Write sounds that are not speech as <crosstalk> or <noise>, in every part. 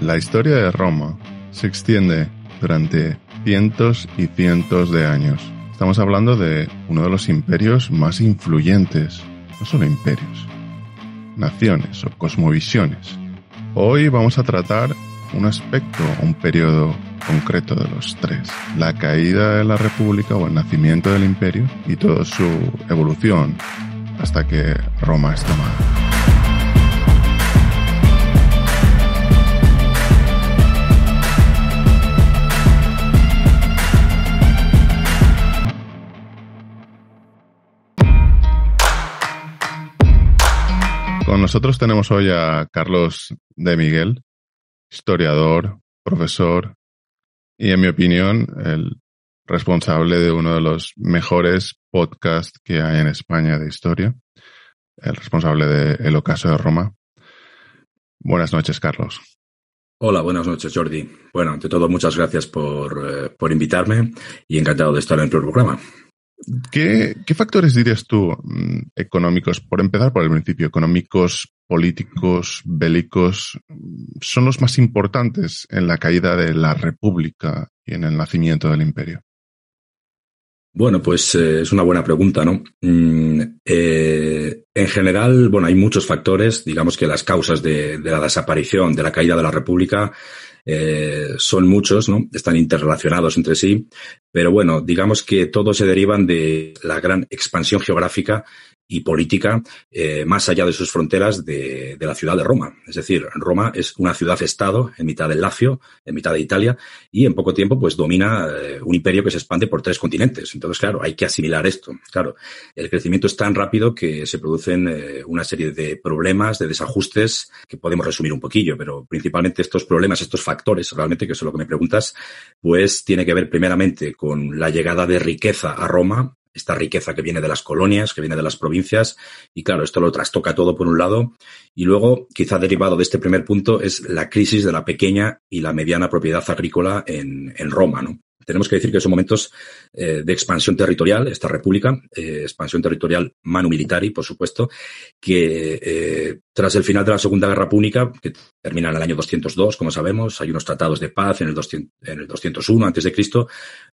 La historia de Roma se extiende durante cientos y cientos de años. Estamos hablando de uno de los imperios más influyentes, no solo imperios, naciones o cosmovisiones. Hoy vamos a tratar un aspecto un periodo concreto de los tres, la caída de la República o el nacimiento del imperio y toda su evolución hasta que Roma es tomada. Con nosotros tenemos hoy a Carlos de Miguel, historiador, profesor y, en mi opinión, el responsable de uno de los mejores podcasts que hay en España de historia, el responsable de El Ocaso de Roma. Buenas noches, Carlos. Hola, buenas noches, Jordi. Bueno, ante todo, muchas gracias por, eh, invitarme y encantado de estar en tu programa. ¿Qué, factores dirías tú mm, económicos, por empezar por el principio, económicos, políticos, bélicos, mm, son los más importantes en la caída de la República y en el nacimiento del imperio? Bueno, pues eh, es una buena pregunta, ¿no? Mm, eh, en general, bueno, hay muchos factores. Digamos que las causas de, la desaparición, de la caída de la República, eh, son muchos, ¿no? Están interrelacionados entre sí, pero bueno, digamos que todos se derivan de la gran expansión geográfica y política eh, más allá de sus fronteras de, la ciudad de Roma. Es decir, Roma es una ciudad-estado en mitad del Lacio, en mitad de Italia, y en poco tiempo pues domina eh, un imperio que se expande por tres continentes. Entonces, claro, hay que asimilar esto. Claro, el crecimiento es tan rápido que se producen eh, una serie de problemas, de desajustes, que podemos resumir un poquillo, pero principalmente estos problemas, estos factores, realmente, que es lo que me preguntas, pues tiene que ver primeramente con la llegada de riqueza a Roma esta riqueza que viene de las colonias, que viene de las provincias, y claro, esto lo trastoca todo por un lado, y luego, quizá derivado de este primer punto, es la crisis de la pequeña y la mediana propiedad agrícola en, en Roma, ¿no? Tenemos que decir que son momentos eh, de expansión territorial, esta república, eh, expansión territorial manu militari, por supuesto, que eh, tras el final de la Segunda Guerra Púnica, que termina en el año 202, como sabemos, hay unos tratados de paz en el, en el 201 antes de Cristo,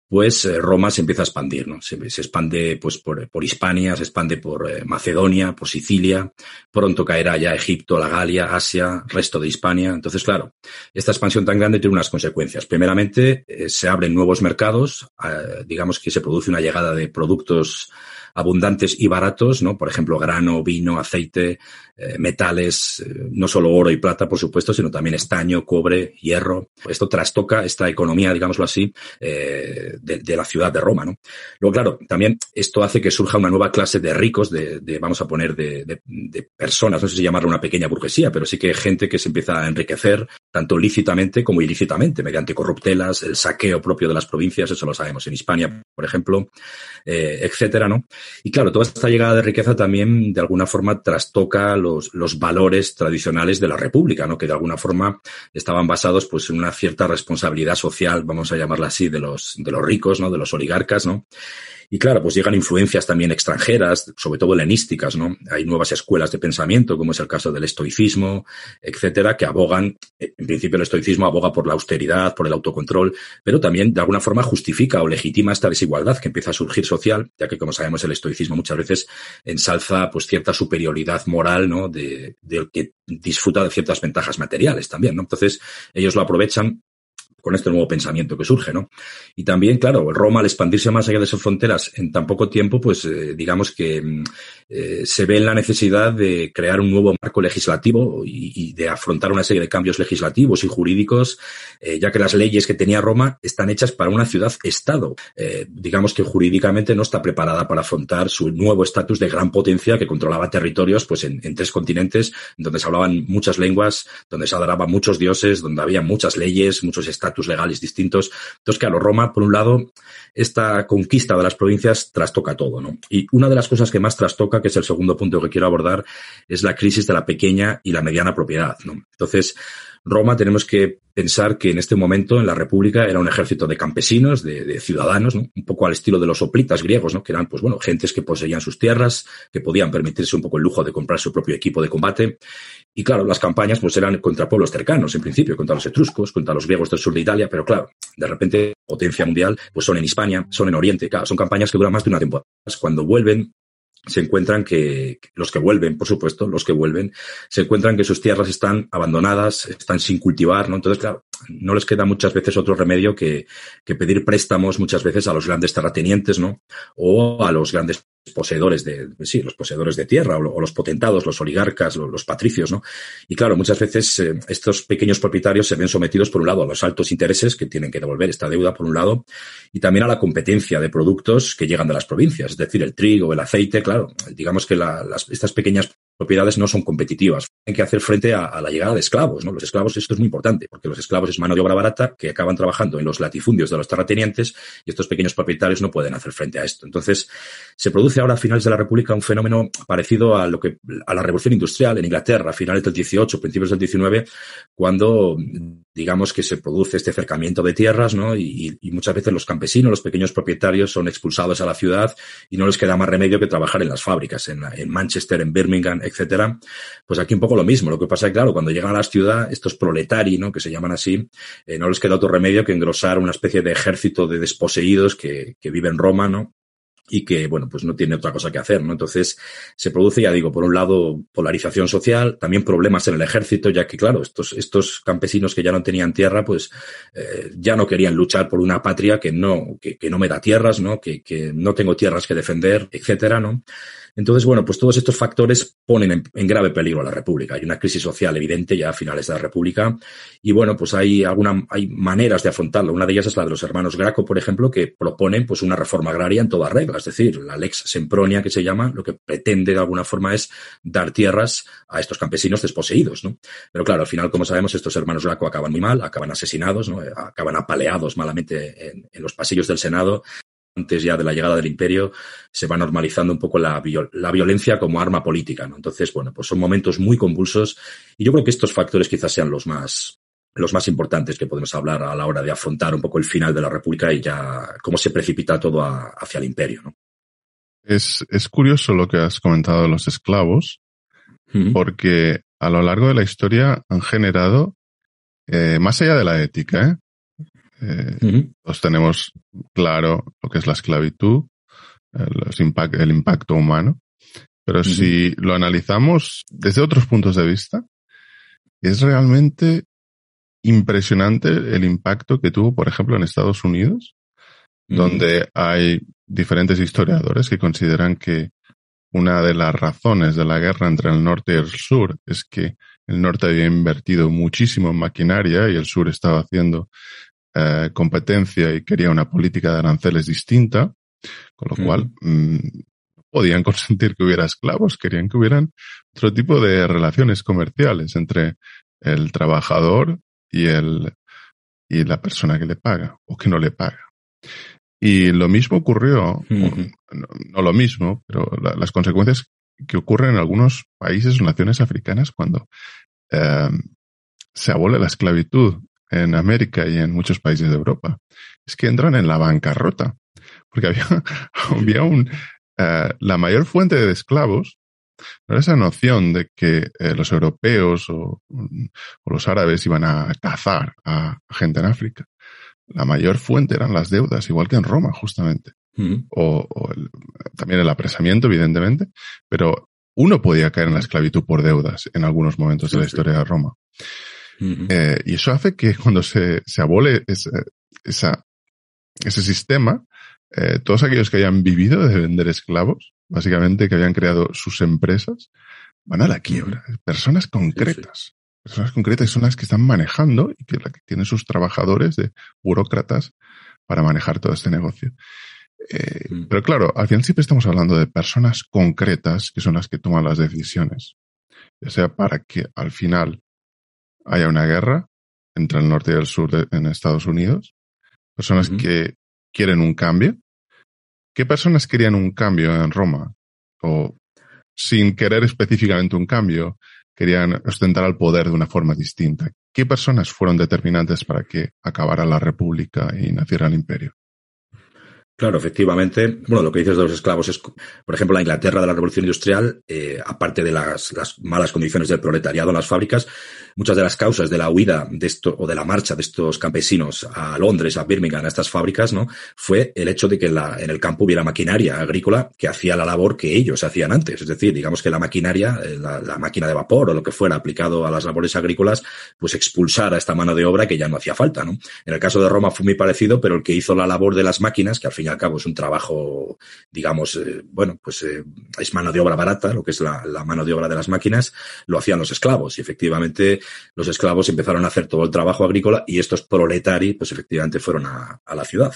pues Roma se empieza a expandir, ¿no? Se, expande pues por, por, Hispania, se expande por Macedonia, por Sicilia, pronto caerá ya Egipto, la Galia, Asia, resto de Hispania. Entonces, claro, esta expansión tan grande tiene unas consecuencias. Primeramente, se abren nuevos mercados, ah, digamos que se produce una llegada de productos abundantes y baratos, ¿no? Por ejemplo, grano, vino, aceite, eh, metales, eh, no solo oro y plata, por supuesto, sino también estaño, cobre, hierro. Esto trastoca esta economía, digámoslo así, eh, de, la ciudad de Roma, ¿no? Luego, claro, también esto hace que surja una nueva clase de ricos, de, vamos a poner, de, de, personas, no sé si llamarlo una pequeña burguesía, pero sí que gente que se empieza a enriquecer tanto lícitamente como ilícitamente, mediante corruptelas, el saqueo propio de las provincias, eso lo sabemos en Hispania, por ejemplo, etcétera, ¿no? Y claro, toda esta llegada de riqueza también de alguna forma trastoca los, los valores tradicionales de la República, ¿no? que de alguna forma estaban basados pues, en una cierta responsabilidad social, vamos a llamarla así, de los, de los ricos, ¿no? de los oligarcas. ¿no? Y claro, pues llegan influencias también extranjeras, sobre todo helenísticas, ¿no? Hay nuevas escuelas de pensamiento, como es el caso del estoicismo, etcétera, que abogan, eh, en principio el estoicismo aboga por la austeridad, por el autocontrol, pero también de alguna forma justifica o legitima esta desigualdad que empieza a surgir social, ya que como sabemos el estoicismo muchas veces ensalza pues cierta superioridad moral, ¿no? De, del que disfruta de ciertas ventajas materiales también, ¿no? Entonces, ellos lo aprovechan con este nuevo pensamiento que surge, ¿no? Y también, claro, Roma al expandirse más allá de sus fronteras en tan poco tiempo, pues eh, digamos que mm, eh, se ve en la necesidad de crear un nuevo marco legislativo y, de afrontar una serie de cambios legislativos y jurídicos, eh, ya que las leyes que tenía Roma están hechas para una ciudad-estado. Eh, digamos que jurídicamente no está preparada para afrontar su nuevo estatus de gran potencia que controlaba territorios pues, en, tres continentes, donde se hablaban muchas lenguas, donde se adoraban muchos dioses, donde había muchas leyes, muchos estatus legales distintos. Entonces, claro, Roma, por un lado, esta conquista de las provincias trastoca todo, ¿no? Y una de las cosas que más trastoca que es el segundo punto que quiero abordar, es la crisis de la pequeña y la mediana propiedad. ¿no? Entonces, Roma tenemos que pensar que en este momento en la República era un ejército de campesinos, de, ciudadanos, un poco al estilo de los hoplitas griegos, ¿no? que eran, pues bueno, gentes que poseían sus tierras, que podían permitirse un poco el lujo de comprar su propio equipo de combate. Y claro, las campañas pues eran contra pueblos cercanos, en principio, contra los etruscos, contra los griegos del sur de Italia, pero claro, de repente potencia mundial, pues son en Hispania, son en Oriente, son campañas que duran más de una temporada. Cuando vuelven, se encuentran que los que vuelven, por supuesto, los que vuelven, se encuentran que sus tierras están abandonadas, están sin cultivar, ¿no? Entonces, claro, no les queda muchas veces otro remedio que, pedir préstamos muchas veces a los grandes terratenientes, ¿no? O a los grandes poseedores de, sí, los poseedores de tierra o, los potentados, los oligarcas, los, patricios, ¿no? Y claro, muchas veces eh, estos pequeños propietarios se ven sometidos, por un lado, a los altos intereses que tienen que devolver esta deuda, por un lado, y también a la competencia de productos que llegan de las provincias, es decir, el trigo, el aceite, claro, digamos que las, estas pequeñas propiedades no son competitivas. tienen que hacer frente a, la llegada de esclavos, ¿no? Los esclavos, esto es muy importante, porque los esclavos es mano de obra barata que acaban trabajando en los latifundios de los terratenientes y estos pequeños propietarios no pueden hacer frente a esto. Entonces, se produce ahora a finales de la República un fenómeno parecido a lo que, a la revolución industrial en Inglaterra, a finales del 18, principios del 19, cuando digamos que se produce este cercamiento de tierras, ¿no? Y, muchas veces los campesinos, los pequeños propietarios son expulsados a la ciudad y no les queda más remedio que trabajar en las fábricas, en, Manchester, en Birmingham, etcétera. Pues aquí un poco lo mismo. Lo que pasa es que, claro, cuando llegan a la ciudad, estos proletari, ¿no? Que se llaman así, eh, no les queda otro remedio que engrosar una especie de ejército de desposeídos que, que vive en Roma, ¿no? y que, bueno, pues no tiene otra cosa que hacer, ¿no? Entonces, se produce, ya digo, por un lado, polarización social, también problemas en el ejército, ya que, claro, estos, estos campesinos que ya no tenían tierra, pues eh, ya no querían luchar por una patria que no, que, que no me da tierras, ¿no? Que, que no tengo tierras que defender, etcétera, ¿no? Entonces, bueno, pues todos estos factores ponen en, grave peligro a la República. Hay una crisis social evidente ya a finales de la República y, bueno, pues hay, alguna, hay maneras de afrontarlo. Una de ellas es la de los hermanos Graco, por ejemplo, que proponen pues una reforma agraria en toda regla, es decir, la lex sempronia que se llama, lo que pretende de alguna forma es dar tierras a estos campesinos desposeídos, ¿no? Pero claro, al final, como sabemos, estos hermanos Graco acaban muy mal, acaban asesinados, acaban apaleados malamente en los pasillos del Senado antes ya de la llegada del imperio, se va normalizando un poco la, violencia como arma política. ¿no? Entonces, bueno, pues son momentos muy convulsos y yo creo que estos factores quizás sean los más, los más importantes que podemos hablar a la hora de afrontar un poco el final de la República y ya cómo se precipita todo hacia el imperio. ¿no? Es, curioso lo que has comentado de los esclavos, porque a lo largo de la historia han generado, eh, más allá de la ética, ¿eh? Eh, tenemos claro lo que es la esclavitud, los el impacto humano, pero si lo analizamos desde otros puntos de vista, es realmente impresionante el impacto que tuvo, por ejemplo, en Estados Unidos, donde hay diferentes historiadores que consideran que una de las razones de la guerra entre el norte y el sur es que el norte había invertido muchísimo en maquinaria y el sur estaba haciendo eh, competencia y quería una política de aranceles distinta, con lo cual mm, podían <laughs> consentir que hubiera esclavos, querían que hubieran otro tipo de relaciones comerciales entre el trabajador y el y la persona que le paga o que no le paga. Y lo mismo ocurrió, no, lo mismo, pero las consecuencias que ocurren en algunos países o naciones africanas cuando eh, se abole la esclavitud en América y en muchos países de Europa, es que entran en la bancarrota, porque había, <laughs> había eh, la mayor fuente de esclavos era esa noción de que eh, los europeos o, los árabes iban a cazar a gente en África. La mayor fuente eran las deudas, igual que en Roma, justamente. O, también el apresamiento, evidentemente, pero uno podía caer en la esclavitud por deudas en algunos momentos de la historia de Roma. Eh, y eso hace que <laughs> cuando se, abole eh, ese sistema, eh, todos aquellos que hayan vivido de vender esclavos, básicamente que habían creado sus empresas, van a la quiebra. Personas concretas. Personas concretas son las que están manejando y que, tienen sus trabajadores de burócratas para manejar todo este negocio. Mm. Pero claro, al final siempre estamos hablando de personas concretas que son las que toman las decisiones. Ya sea para que al final haya una guerra entre el norte y el sur en Estados Unidos, personas que quieren un cambio. ¿Qué personas querían un cambio en Roma? O sin querer específicamente un cambio, querían ostentar al poder de una forma distinta. ¿Qué personas fueron determinantes para que acabara la República y naciera el imperio? Claro, efectivamente. Bueno, lo que dices de los esclavos es, por ejemplo, la Inglaterra de la Revolución Industrial, eh, aparte de las, las, malas condiciones del proletariado en las fábricas, muchas de las causas de la huida de esto o de la marcha de estos campesinos a Londres, a Birmingham, a estas fábricas, ¿no? Fue el hecho de que en, la, en el campo hubiera maquinaria agrícola que hacía la labor que ellos hacían antes. Es decir, digamos que la maquinaria, eh, la, máquina de vapor o lo que fuera aplicado a las labores agrícolas, pues expulsara esta mano de obra que ya no hacía falta, ¿no? En el caso de Roma fue muy parecido, pero el que hizo la labor de las máquinas, que al fin y al cabo es un trabajo, digamos, eh, bueno, pues eh, es mano de obra barata, lo que es la, mano de obra de las máquinas, lo hacían los esclavos. Y efectivamente, los esclavos empezaron a hacer todo el trabajo agrícola y estos proletarios, pues efectivamente fueron a, la ciudad.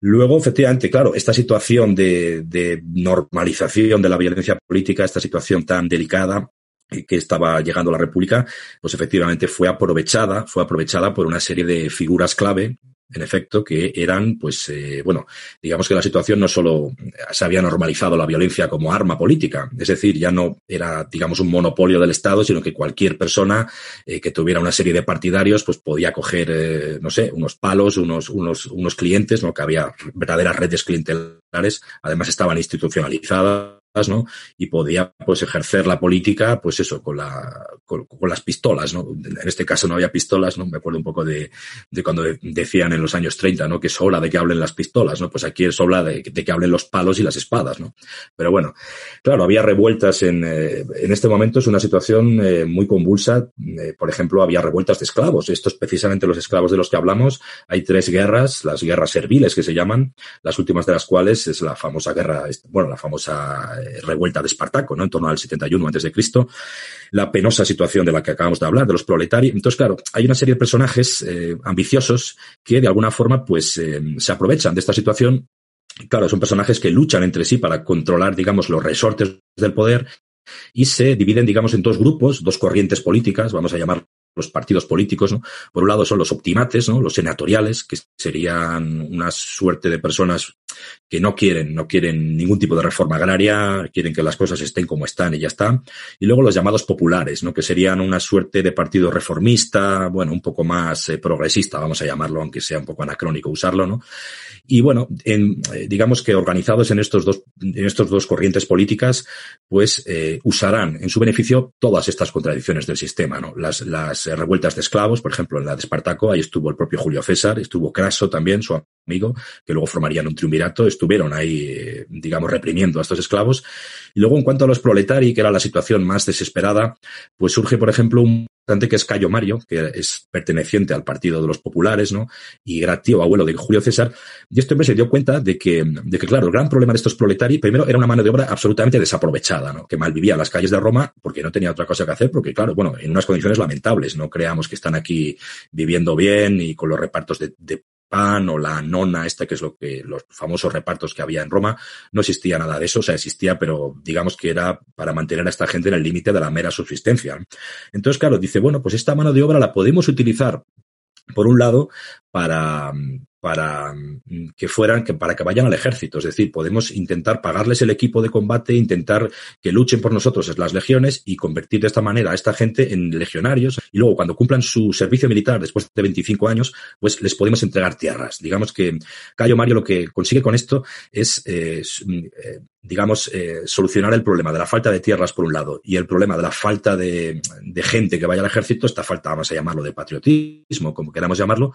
Luego, efectivamente, claro, esta situación de, de normalización de la violencia política, esta situación tan delicada, eh, que estaba llegando a la República, pues efectivamente fue aprovechada, fue aprovechada por una serie de figuras clave en efecto, que eran, pues, eh, bueno, digamos que la situación no solo se había normalizado la violencia como arma política, es decir, ya no era, digamos, un monopolio del Estado, sino que cualquier persona eh, que tuviera una serie de partidarios, pues podía coger, eh, no sé, unos palos, unos, unos, unos clientes, ¿no? Que había verdaderas redes clientelares, además estaban institucionalizadas ¿no? Y podía, pues, ejercer la política, pues eso, con, la, con, las pistolas, En este caso no había pistolas, ¿no? Me acuerdo un poco de, cuando decían en los años 30, ¿no? Que es hora de que hablen las pistolas, ¿no? Pues aquí es hora de, que hablen los palos y las espadas, ¿no? Pero bueno, claro, había revueltas en, eh, en este momento, es una situación eh, muy convulsa. Eh, por ejemplo, había revueltas de esclavos. Esto es precisamente los esclavos de los que hablamos, hay tres guerras, las guerras serviles que se llaman, las últimas de las cuales es la famosa guerra, bueno, la famosa revuelta de Espartaco, ¿no? En torno al 71 antes de Cristo, la penosa situación de la que acabamos de hablar, de los proletarios. Entonces, claro, hay una serie de personajes eh, ambiciosos que de alguna forma pues eh, se aprovechan de esta situación. Claro, son personajes que luchan entre sí para controlar, digamos, los resortes del poder y se dividen, digamos, en dos grupos, dos corrientes políticas, vamos a llamar los partidos políticos, ¿no? Por un lado son los optimates, ¿no? Los senatoriales, que serían una suerte de personas que no quieren, no quieren ningún tipo de reforma agraria, quieren que las cosas estén como están y ya está. Y luego los llamados populares, ¿no? Que serían una suerte de partido reformista, bueno, un poco más eh, progresista, vamos a llamarlo, aunque sea un poco anacrónico usarlo, ¿no? Y bueno, en, eh, digamos que organizados en estos dos, en estos dos corrientes políticas, pues eh, usarán en su beneficio todas estas contradicciones del sistema, ¿no? las eh, revueltas de esclavos, por ejemplo, en la de Espartaco, ahí estuvo el propio Julio César, estuvo Craso también, su amigo, que luego formarían un triunvirato, estuvieron ahí, eh, digamos, reprimiendo a estos esclavos. Y luego, en cuanto a los proletarios que era la situación más desesperada, pues surge, por ejemplo, un que es Cayo Mario, que es perteneciente al Partido de los Populares, ¿no? Y era tío abuelo de Julio César. Y este hombre se dio cuenta de que, de que, claro, el gran problema de estos proletarios, primero, era una mano de obra absolutamente desaprovechada, ¿no? Que mal en las calles de Roma porque no tenía otra cosa que hacer, porque, claro, bueno, en unas condiciones lamentables, no creamos que están aquí viviendo bien y con los repartos de, de pan o la nona, esta que es lo que los famosos repartos que había en Roma, no existía nada de eso, o sea, existía, pero digamos que era para mantener a esta gente en el límite de la mera subsistencia. Entonces, claro, dice, bueno, pues esta mano de obra la podemos utilizar por un lado, para, para mm, que fueran, que para que vayan al ejército. Es decir, podemos intentar pagarles el equipo de combate, intentar que luchen por nosotros las legiones y convertir de esta manera a esta gente en legionarios. Y luego, cuando cumplan su servicio militar después de 25 años, pues les podemos entregar tierras. Digamos que Cayo Mario lo que consigue con esto es eh, mm, eh, digamos, eh, solucionar el problema de la falta de tierras por un lado y el problema de la falta de, gente que vaya al ejército, esta falta, vamos a llamarlo de patriotismo, como queramos llamarlo,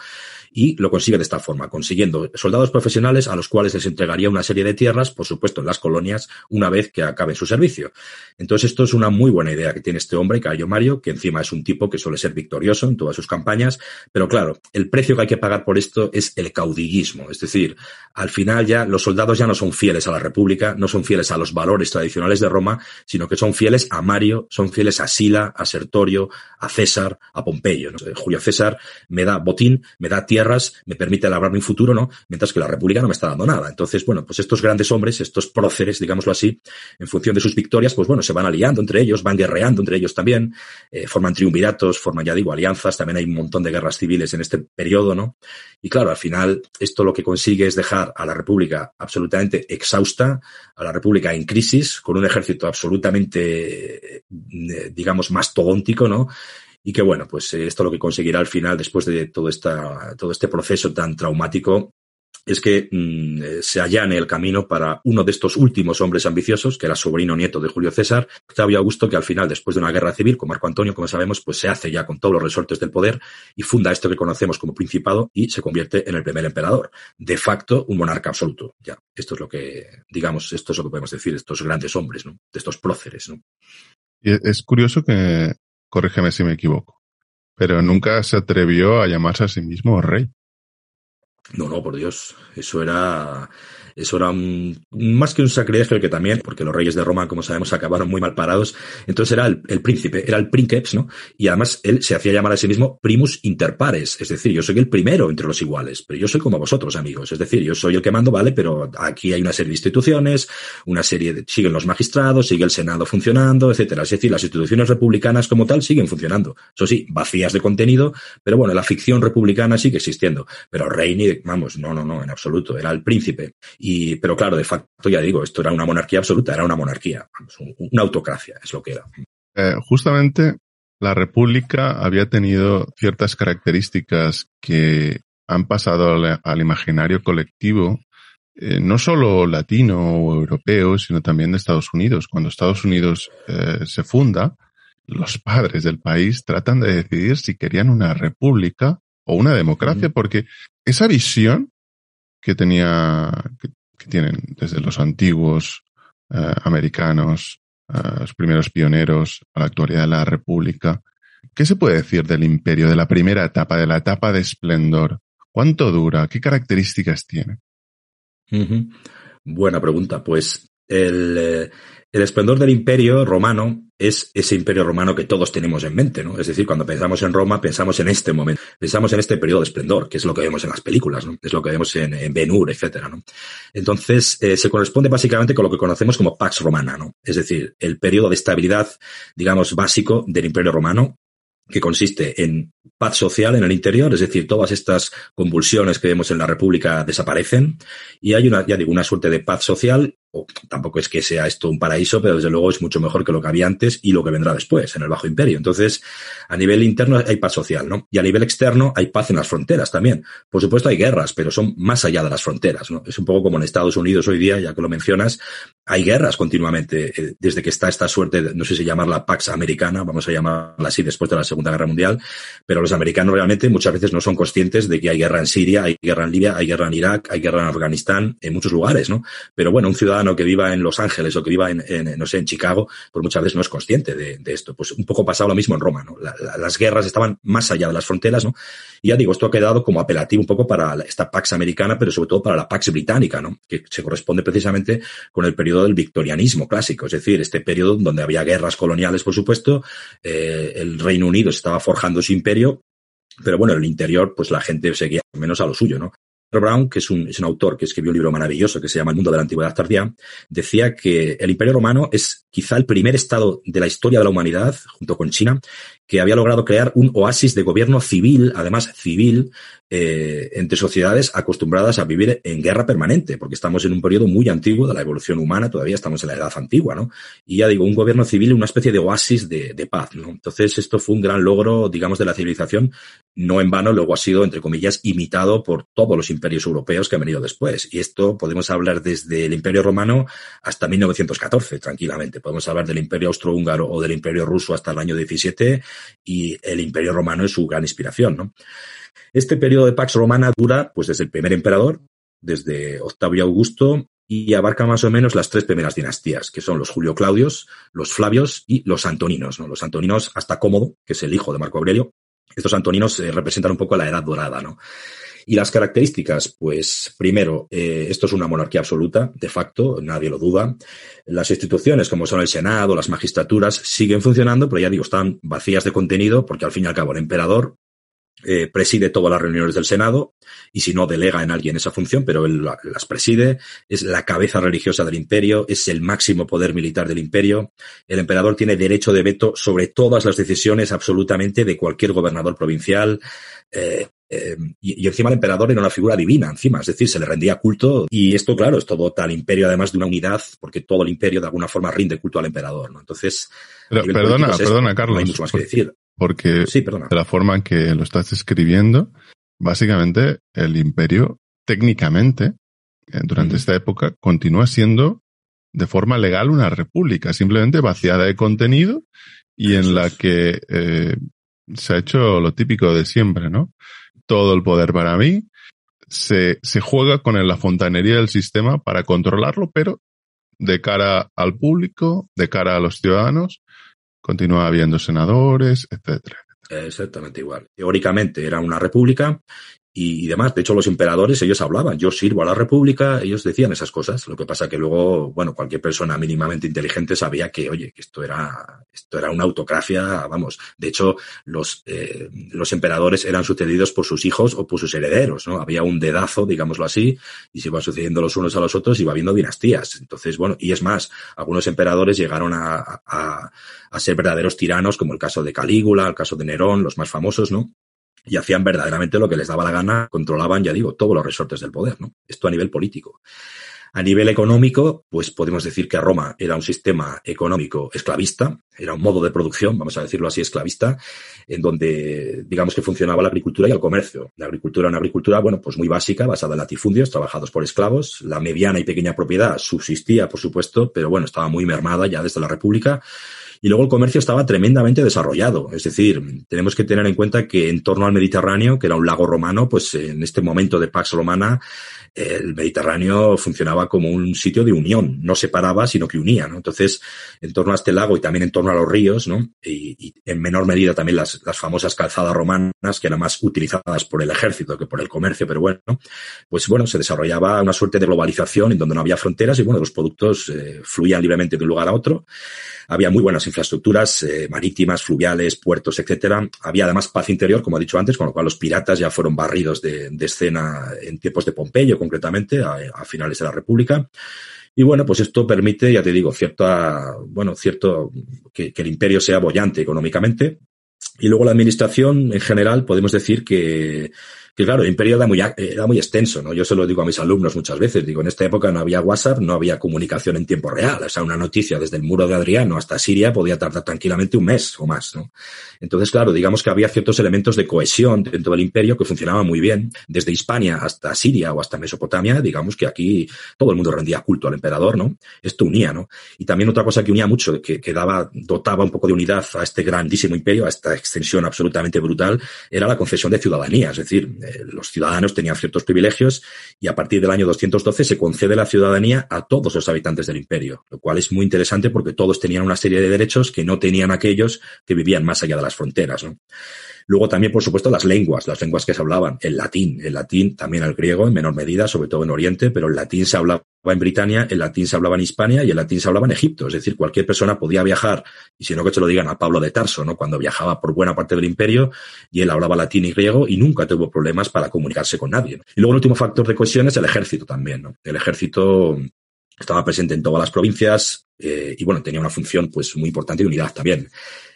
y lo consigue de esta forma, consiguiendo soldados profesionales a los cuales les entregaría una serie de tierras, por supuesto, en las colonias, una vez que acabe su servicio. Entonces, esto es una muy buena idea que tiene este hombre, Cayo Mario, que encima es un tipo que suele ser victorioso en todas sus campañas, pero claro, el precio que hay que pagar por esto es el caudillismo, es decir, al final ya los soldados ya no son fieles a la República, no son son fieles a los valores tradicionales de Roma, sino que son fieles a Mario, son fieles a Sila, a Sertorio, a César, a Pompeyo. Julio César me da botín, me da tierras, me permite labrar un futuro, ¿no? Mientras que la República no me está dando nada. Entonces, bueno, pues estos grandes hombres, estos próceres, digámoslo así, en función de sus victorias, pues bueno, se van aliando entre ellos, van guerreando entre ellos también, eh, forman triunviratos, forman, ya digo, alianzas, también hay un montón de guerras civiles en este periodo, ¿no? Y claro, al final, esto lo que consigue es dejar a la República absolutamente exhausta, a la República en crisis, con un ejército absolutamente, eh, digamos, mastogóntico, ¿no? Y que bueno, pues eh, esto lo que conseguirá al final, después de todo, esta, todo este proceso tan traumático, es que mm, eh, se allane el camino para uno de estos últimos hombres ambiciosos, que era sobrino nieto de Julio César, Octavio Augusto, que al final, después de una guerra civil con Marco Antonio, como sabemos, pues se hace ya con todos los resortes del poder y funda esto que conocemos como principado y se convierte en el primer emperador. De facto, un monarca absoluto. Ya, esto es lo que, digamos, esto es lo que podemos decir, estos grandes hombres, De estos próceres, Es curioso que, corrígeme si me equivoco, pero nunca se atrevió a llamarse a sí mismo rey. No, no, por Dios. Eso era eso era más que un sacrilegio que también, porque los reyes de Roma, como sabemos, acabaron muy mal parados. Entonces era el, príncipe, era el princeps, ¿no? Y además él se hacía llamar a sí mismo primus inter pares, es decir, yo soy el primero entre los iguales, pero yo soy como vosotros, amigos. Es decir, yo soy el que mando, vale, pero aquí hay una serie de instituciones, una serie de, siguen los magistrados, sigue el Senado funcionando, etcétera. Es decir, las instituciones republicanas como tal siguen funcionando. Eso sí, vacías de contenido, pero bueno, la ficción republicana sigue existiendo. Pero Reini, vamos, no, no, no, en absoluto, era el príncipe pero claro, de facto, ya digo, esto era una monarquía absoluta, era una monarquía, una autocracia, es lo que era. Eh, justamente la República había tenido ciertas características que han pasado al, imaginario colectivo, eh, no solo latino o europeo, sino también de Estados Unidos. Cuando Estados Unidos eh, se funda, los padres del país tratan de decidir si querían una república o una democracia, mm. porque esa visión que tenía, tienen desde los antiguos eh, americanos, eh, los primeros pioneros, a la actualidad de la República. ¿Qué se puede decir del imperio, de la primera etapa, de la etapa de esplendor? ¿Cuánto dura? ¿Qué características tiene? Buena pregunta. Pues el, eh, el esplendor del imperio romano es ese imperio romano que todos tenemos en mente, ¿no? Es decir, cuando pensamos en Roma, pensamos en este momento, pensamos en este periodo de esplendor, que es lo que vemos en las películas, ¿no? Es lo que vemos en, Ben etcétera, ¿no? Entonces, eh, se corresponde básicamente con lo que conocemos como Pax Romana, ¿no? Es decir, el periodo de estabilidad, digamos, básico del imperio romano, que consiste en paz social en el interior, es decir, todas estas convulsiones que vemos en la República desaparecen y hay una, ya digo, una suerte de paz social tampoco es que sea esto un paraíso, pero desde luego es mucho mejor que lo que había antes y lo que vendrá después en el Bajo Imperio. Entonces, a nivel interno hay paz social, ¿no? Y a nivel externo hay paz en las fronteras también. Por supuesto hay guerras, pero son más allá de las fronteras, ¿no? Es un poco como en Estados Unidos hoy día, ya que lo mencionas, hay guerras continuamente. Eh, desde que está esta suerte, no sé si llamarla Pax Americana, vamos a llamarla así después de la Segunda Guerra Mundial, pero los americanos realmente muchas veces no son conscientes de que hay guerra en Siria, hay guerra en Libia, hay guerra en Irak, hay guerra en Afganistán, en muchos lugares, ¿no? Pero bueno, un ciudadano que viva en Los Ángeles o que viva en, no sé, en Chicago, pues muchas veces no es consciente de, esto. Pues un poco pasado lo mismo en Roma, ¿no? las guerras estaban más allá de las fronteras, ¿no? Y ya digo, esto ha quedado como apelativo un poco para esta Pax americana, pero sobre todo para la Pax británica, ¿no? Que se corresponde precisamente con el periodo del victorianismo clásico, es decir, este periodo donde había guerras coloniales, por supuesto, eh, el Reino Unido estaba forjando su imperio, pero bueno, en el interior, pues la gente seguía menos a lo suyo, ¿no? Brown, que es un, es un, autor que escribió un libro maravilloso que se llama El mundo de la antigüedad tardía, decía que el Imperio Romano es quizá el primer estado de la historia de la humanidad, junto con China, que había logrado crear un oasis de gobierno civil, además civil, eh, entre sociedades acostumbradas a vivir en guerra permanente, porque estamos en un periodo muy antiguo de la evolución humana, todavía estamos en la edad antigua, ¿no? Y ya digo, un gobierno civil, una especie de oasis de, de paz, ¿no? Entonces, esto fue un gran logro, digamos, de la civilización. No en vano, luego ha sido, entre comillas, imitado por todos los imperios europeos que han venido después. Y esto podemos hablar desde el Imperio Romano hasta 1914, tranquilamente. Podemos hablar del Imperio Austrohúngaro o del Imperio Ruso hasta el año 17 y el Imperio Romano es su gran inspiración, ¿no? Este periodo de Pax Romana dura pues desde el primer emperador, desde Octavio Augusto y abarca más o menos las tres primeras dinastías, que son los Julio Claudios, los Flavios y los Antoninos. ¿no? Los Antoninos hasta Cómodo, que es el hijo de Marco Aurelio. Estos Antoninos eh, representan un poco la edad dorada. ¿no? ¿Y las características? Pues primero, eh, esto es una monarquía absoluta, de facto, nadie lo duda. Las instituciones como son el Senado, las magistraturas, siguen funcionando, pero ya digo, están vacías de contenido porque al fin y al cabo el emperador eh, preside todas las reuniones del Senado y si no delega en alguien esa función, pero él las preside, es la cabeza religiosa del imperio, es el máximo poder militar del imperio. El emperador tiene derecho de veto sobre todas las decisiones absolutamente de cualquier gobernador provincial. Eh, Em, y, encima el emperador era una figura divina, encima, es decir, se le rendía culto. Y esto, claro, es todo tal imperio, además de una unidad, porque todo el imperio de alguna forma rinde culto al emperador, ¿no? Entonces. perdona, perdona, Carlos. más Porque de la forma en que lo estás escribiendo, básicamente el imperio, técnicamente, eh, durante esta época, continúa siendo de forma legal una república, simplemente vaciada de contenido y en la que eh, se ha hecho lo típico de siempre, ¿no? todo el poder para mí. Se, juega con la fontanería del sistema para controlarlo, pero de cara al público, de cara a los ciudadanos, continúa habiendo senadores, etcétera. Exactamente igual. Teóricamente era una república y, y, demás. De hecho, los emperadores, ellos hablaban, yo sirvo a la República, ellos decían esas cosas. Lo que pasa que luego, bueno, cualquier persona mínimamente inteligente sabía que, oye, que esto era, esto era una autocracia, vamos. De hecho, los, eh, los emperadores eran sucedidos por sus hijos o por sus herederos, ¿no? Había un dedazo, digámoslo así, y se iban sucediendo los unos a los otros y va habiendo dinastías. Entonces, bueno, y es más, algunos emperadores llegaron a, a, a ser verdaderos tiranos, como el caso de Calígula, el caso de Nerón, los más famosos, ¿no? y hacían verdaderamente lo que les daba la gana, controlaban, ya digo, todos los resortes del poder, ¿no? Esto a nivel político. A nivel económico, pues podemos decir que Roma era un sistema económico esclavista, era un modo de producción, vamos a decirlo así, esclavista, en donde digamos que funcionaba la agricultura y el comercio. La agricultura, era una agricultura, bueno, pues muy básica, basada en latifundios, trabajados por esclavos. La mediana y pequeña propiedad subsistía, por supuesto, pero bueno, estaba muy mermada ya desde la República. Y luego el comercio estaba tremendamente desarrollado. Es decir, tenemos que tener en cuenta que en torno al Mediterráneo, que era un lago romano, pues en este momento de Pax Romana, el Mediterráneo funcionaba como un sitio de unión, no separaba, sino que unía, ¿no? Entonces, en torno a este lago y también en torno a los ríos, ¿no? Y, en menor medida también las, famosas calzadas romanas, que eran más utilizadas por el ejército que por el comercio, pero bueno, pues bueno, se desarrollaba una suerte de globalización en donde no había fronteras y bueno, los productos eh, fluían libremente de un lugar a otro. Había muy buenas infraestructuras eh, marítimas, fluviales, puertos, etcétera. Había además paz interior, como he dicho antes, con lo cual los piratas ya fueron barridos de, de escena en tiempos de Pompeyo, concretamente, a, finales de la República. Y bueno, pues esto permite, ya te digo, cierta, bueno, cierto, que, que el imperio sea bollante económicamente, y luego la administración, en general, podemos decir que, claro, el imperio era muy, era muy extenso, ¿no? Yo se lo digo a mis alumnos muchas veces, digo, en esta época no había WhatsApp, no había comunicación en tiempo real, o sea, una noticia desde el muro de Adriano hasta Siria podía tardar tranquilamente un mes o más, ¿no? Entonces, claro, digamos que había ciertos elementos de cohesión dentro del imperio que funcionaban muy bien, desde Hispania hasta Siria o hasta Mesopotamia, digamos que aquí todo el mundo rendía culto al emperador, ¿no? Esto unía, ¿no? Y también otra cosa que unía mucho, que, que daba, dotaba un poco de unidad a este grandísimo imperio, a esta extensión absolutamente brutal, era la concesión de ciudadanía. Es decir, eh, los ciudadanos tenían ciertos privilegios y a partir del año 212 se concede la ciudadanía a todos los habitantes del imperio, lo cual es muy interesante porque todos tenían una serie de derechos que no tenían aquellos que vivían más allá de las fronteras. ¿no? Luego también, por supuesto, las lenguas, las lenguas que se hablaban, el latín, el latín también al griego en menor medida, sobre todo en Oriente, pero el latín se hablaba en Britania, el latín se hablaba en Hispania y el latín se hablaba en Egipto. Es decir, cualquier persona podía viajar, y si no que se lo digan a Pablo de Tarso, ¿no? Cuando viajaba por buena parte del imperio y él hablaba latín y griego y nunca tuvo problemas para comunicarse con nadie. Y luego el último factor de cohesión es el ejército también, El ejército estaba presente en todas las provincias eh, y bueno, tenía una función pues muy importante de unidad también.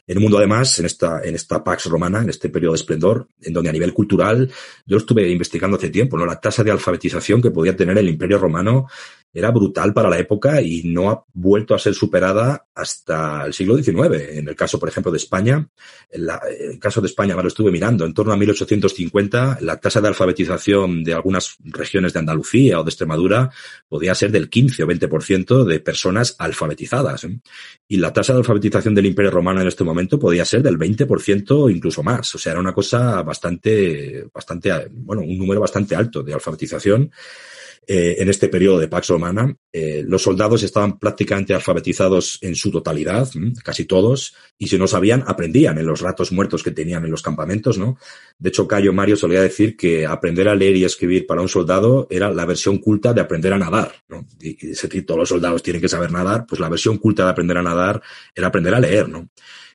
En un mundo, además, en esta, en esta Pax Romana, en este periodo de esplendor, en donde a nivel cultural, yo estuve investigando hace tiempo, ¿no? La tasa de alfabetización que podía tener el Imperio Romano era brutal para la época y no ha vuelto a ser superada hasta el siglo XIX. En el caso, por ejemplo, de España, en, el caso de España, me lo estuve mirando, en torno a 1850, la tasa de alfabetización de algunas regiones de Andalucía o de Extremadura podía ser del 15 o 20% de personas alfabetizadas. ¿eh? Y la tasa de alfabetización del Imperio Romano en este momento podía ser del 20% o incluso más. O sea, era una cosa bastante, bastante, bueno, un número bastante alto de alfabetización eh, en este periodo de Pax Romana. Eh, los soldados estaban prácticamente alfabetizados en su totalidad, casi todos, y si no sabían, aprendían en los ratos muertos que tenían en los campamentos, ¿no? De hecho, Cayo Mario solía decir que aprender a leer y escribir para un soldado era la versión culta de aprender a nadar, todos los soldados tienen que saber nadar, pues la versión culta de aprender a nadar era aprender a leer, ¿no?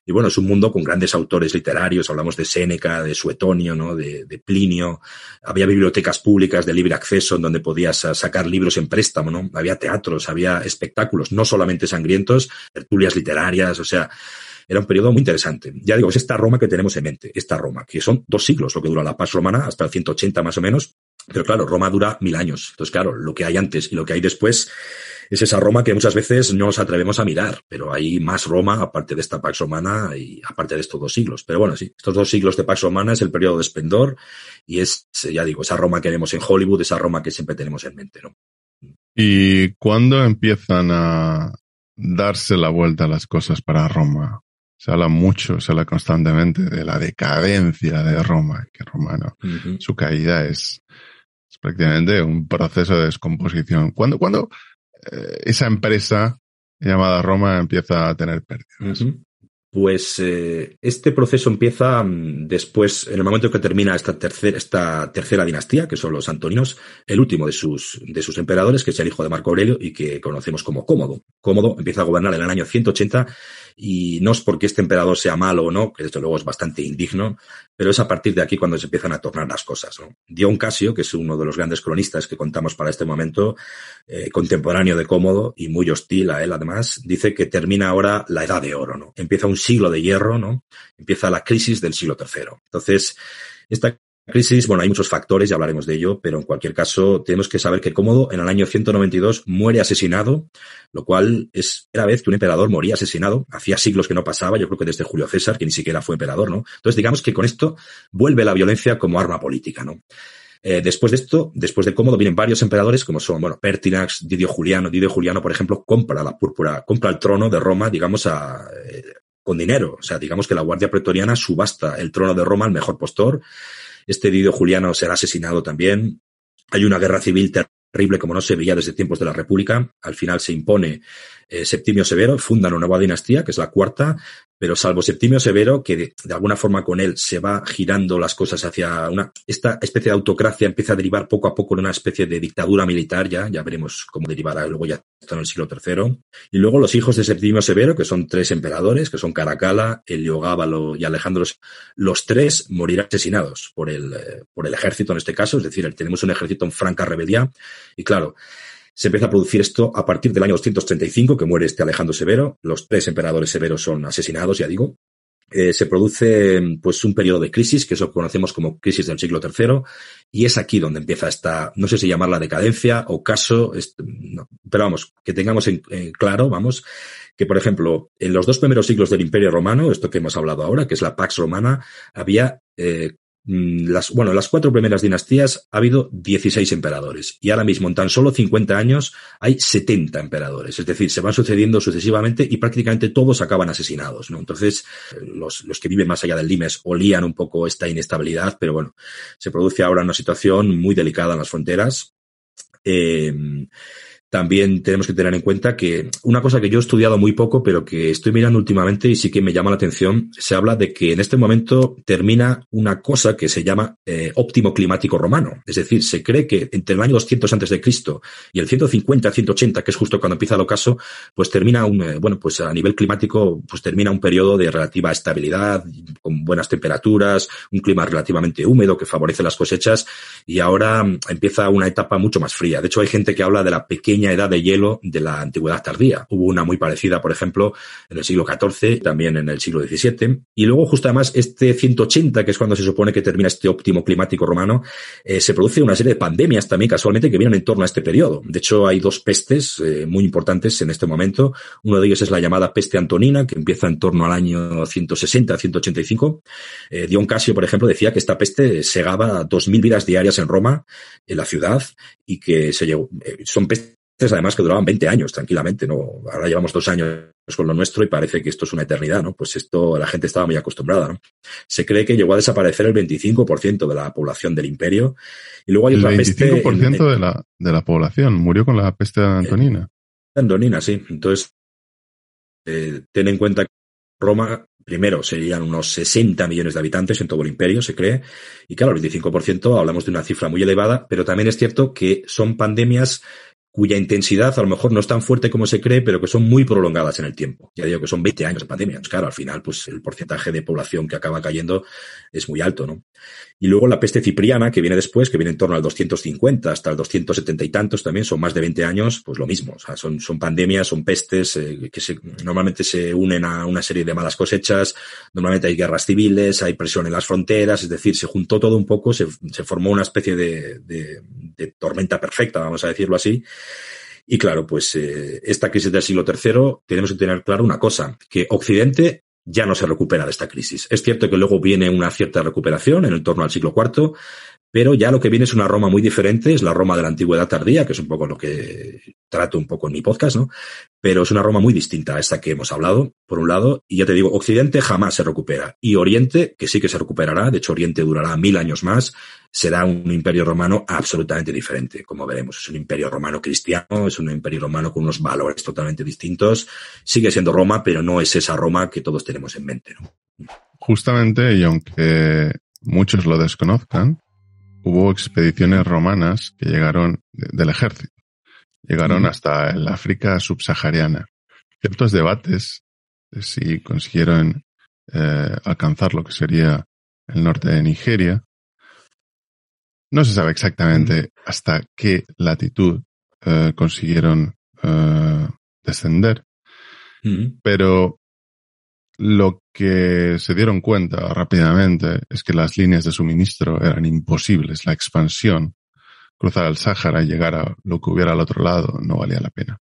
Y bueno, es un mundo con grandes autores literarios, hablamos de Séneca, de Suetonio, ¿no? de, de Plinio, había bibliotecas públicas de libre acceso en donde podías a sacar libros en préstamo, ¿no? Había teatros, había espectáculos, no solamente sangrientos, tertulias literarias, o sea, era un periodo muy interesante. Ya digo, es esta Roma que tenemos en mente, esta Roma, que son dos siglos lo que dura la paz romana, hasta el 180 más o menos, pero claro, Roma dura mil años. Entonces, claro, lo que hay antes y lo que hay después es esa Roma que muchas veces no nos atrevemos a mirar, pero hay más Roma aparte de esta Pax Romana y aparte de estos dos siglos. Pero bueno, sí, estos dos siglos de Pax Romana es el periodo de esplendor y es, eh, ya digo, esa Roma que vemos en Hollywood, esa Roma que siempre tenemos en mente, ¿no? ¿Y cuándo empiezan a darse la vuelta a las cosas para Roma? se habla mucho, se habla constantemente de la decadencia de Roma, que romano su caída es, prácticamente un proceso de descomposición. ¿Cuándo, cuando cuándo esa empresa llamada Roma empieza a tener pérdidas. Pues eh, este proceso empieza mm, después, en el momento que termina esta, esta tercera dinastía, que son los Antoninos, el último de sus, de sus emperadores, que es el hijo de Marco Aurelio y que conocemos como Cómodo. Cómodo empieza a gobernar en el año 180 y no es porque este emperador sea malo o no, que desde luego es bastante indigno, pero es a partir de aquí cuando se empiezan a tornar las cosas. Dion Casio, que es uno de los grandes cronistas que contamos para este momento, eh, contemporáneo de Cómodo y muy hostil a él además, dice que termina ahora la edad de oro, ¿no? Empieza un siglo de hierro, ¿no? Empieza la crisis del siglo III. Entonces, esta crisis, bueno, hay muchos factores, ya hablaremos de ello, pero en cualquier caso tenemos que saber que Cómodo en el año 192 muere asesinado, lo cual es la vez que un emperador moría asesinado. Hacía siglos que no pasaba, yo creo que desde Julio César, que ni siquiera fue emperador, ¿no? Entonces digamos que con esto vuelve la violencia como arma política, ¿no? Eh, después de esto, después de Cómodo, vienen varios emperadores como son, bueno, Pertinax, Didio Juliano. Didio Juliano, por ejemplo, compra la púrpura, compra el trono de Roma, digamos, a, eh, con dinero. O sea, digamos que la Guardia Pretoriana subasta el trono de Roma al mejor postor. Este Didio Juliano será asesinado también. Hay una guerra civil terrible como no se veía desde tiempos de la República. Al final se impone eh, Septimio Severo, fundan una nueva dinastía, que es la cuarta, pero salvo Septimio Severo, que de, alguna forma con él se va girando las cosas hacia una. Esta especie de autocracia empieza a derivar poco a poco en una especie de dictadura militar, ya, ya veremos cómo derivará, luego ya está en el siglo III. Y luego los hijos de Septimio Severo, que son tres emperadores, que son Caracala, Gábalo y Alejandro, los tres morirán asesinados por el, eh, por el ejército en este caso, es decir, tenemos un ejército en franca rebeldía, y claro, se empieza a producir esto a partir del año 235, que muere este Alejandro Severo. Los tres emperadores severos son asesinados, ya digo. Eh, se produce pues un periodo de crisis, que eso conocemos como crisis del siglo III, y es aquí donde empieza esta, no sé si llamarla decadencia o caso, pero vamos, que tengamos en, claro, vamos, que por ejemplo, en los dos primeros siglos del Imperio Romano, esto que hemos hablado ahora, que es la Pax Romana, había eh, Mm, las, bueno, las cuatro primeras dinastías ha habido 16 emperadores y ahora mismo en tan solo 50 años hay 70 emperadores. Es decir, se van sucediendo sucesivamente y prácticamente todos acaban asesinados, ¿no? Entonces, eh, los, los que viven más allá del Limes olían un poco esta inestabilidad, pero bueno, se produce ahora una situación muy delicada en las fronteras. Eh, también tenemos que tener en cuenta que una cosa que yo he estudiado muy poco, pero que estoy mirando últimamente y sí que me llama la atención, se habla de que en este momento termina una cosa que se llama eh, óptimo climático romano. Es decir, se cree que entre el año 200 antes de Cristo y el 150, 180, que es justo cuando empieza el ocaso, pues termina un, eh, bueno, pues a nivel climático, pues termina un periodo de relativa estabilidad, con buenas temperaturas, un clima relativamente húmedo que favorece las cosechas y ahora mm, empieza una etapa mucho más fría. De hecho, hay gente que habla de la pequeña edad de hielo de la antigüedad tardía. Hubo una muy parecida, por ejemplo, en el siglo XIV, también en el siglo XVII. Y luego, justo además, este 180, que es cuando se supone que termina este óptimo climático romano, eh, se produce una serie de pandemias también, casualmente, que vienen en torno a este periodo. De hecho, hay dos pestes eh, muy importantes en este momento. Uno de ellos es la llamada peste antonina, que empieza en torno al año 160, 185. Dion Casio, por ejemplo, decía que esta peste segaba 2.000 vidas diarias en Roma, en la ciudad, y que se llevó, eh, son pestes además que duraban 20 años tranquilamente, ¿no? Ahora llevamos dos años con lo nuestro y parece que esto es una eternidad, ¿no? Pues esto la gente estaba muy acostumbrada, ¿no? Se cree que llegó a desaparecer el 25% de la población del imperio y luego hay otra el 25% peste de, la, de la población murió con la peste antonina. antonina, sí. Entonces, eh, ten en cuenta que Roma primero serían unos 60 millones de habitantes en todo el imperio, se cree, y claro, el 25% hablamos de una cifra muy elevada, pero también es cierto que son pandemias cuya intensidad a lo mejor no es tan fuerte como se cree, pero que son muy prolongadas en el tiempo. Ya digo que son 20 años de pandemia. claro, al final, pues el porcentaje de población que acaba cayendo es muy alto, ¿no? Y luego la peste cipriana, que viene después, que viene en torno al 250 hasta el 270 y tantos también, son más de 20 años, pues lo mismo. O sea, son, son pandemias, son pestes eh, que se, normalmente se unen a una serie de malas cosechas, normalmente hay guerras civiles, hay presión en las fronteras, es decir, se juntó todo un poco, se, formó una especie de, tormenta perfecta, vamos a decirlo así. Y claro, pues eh, esta crisis del siglo III tenemos que tener claro una cosa, que Occidente ya no se recupera de esta crisis. Es cierto que luego viene una cierta recuperación en torno al siglo IV, pero ya lo que viene es una Roma muy diferente, es la Roma de la antigüedad tardía, que es un poco lo que trato un poco en mi podcast, ¿no? Pero es una Roma muy distinta a esta que hemos hablado, por un lado, y ya te digo, Occidente jamás se recupera, y Oriente, que sí que se recuperará, de hecho Oriente durará mil años más, será un imperio romano absolutamente diferente, como veremos. Es un imperio romano cristiano, es un imperio romano con unos valores totalmente distintos. Sigue siendo Roma, pero no es esa Roma que todos tenemos en mente. Justamente, y aunque muchos lo desconozcan, hubo expediciones romanas que llegaron del ejército. Llegaron hasta el África subsahariana. Ciertos debates si consiguieron eh, alcanzar lo que sería el norte de Nigeria, no se sabe exactamente hasta qué latitud eh, consiguieron eh, descender, pero lo que se dieron cuenta rápidamente es que las líneas de suministro eran imposibles. La expansión, cruzar el Sáhara y llegar a lo que hubiera al otro lado, no valía la pena.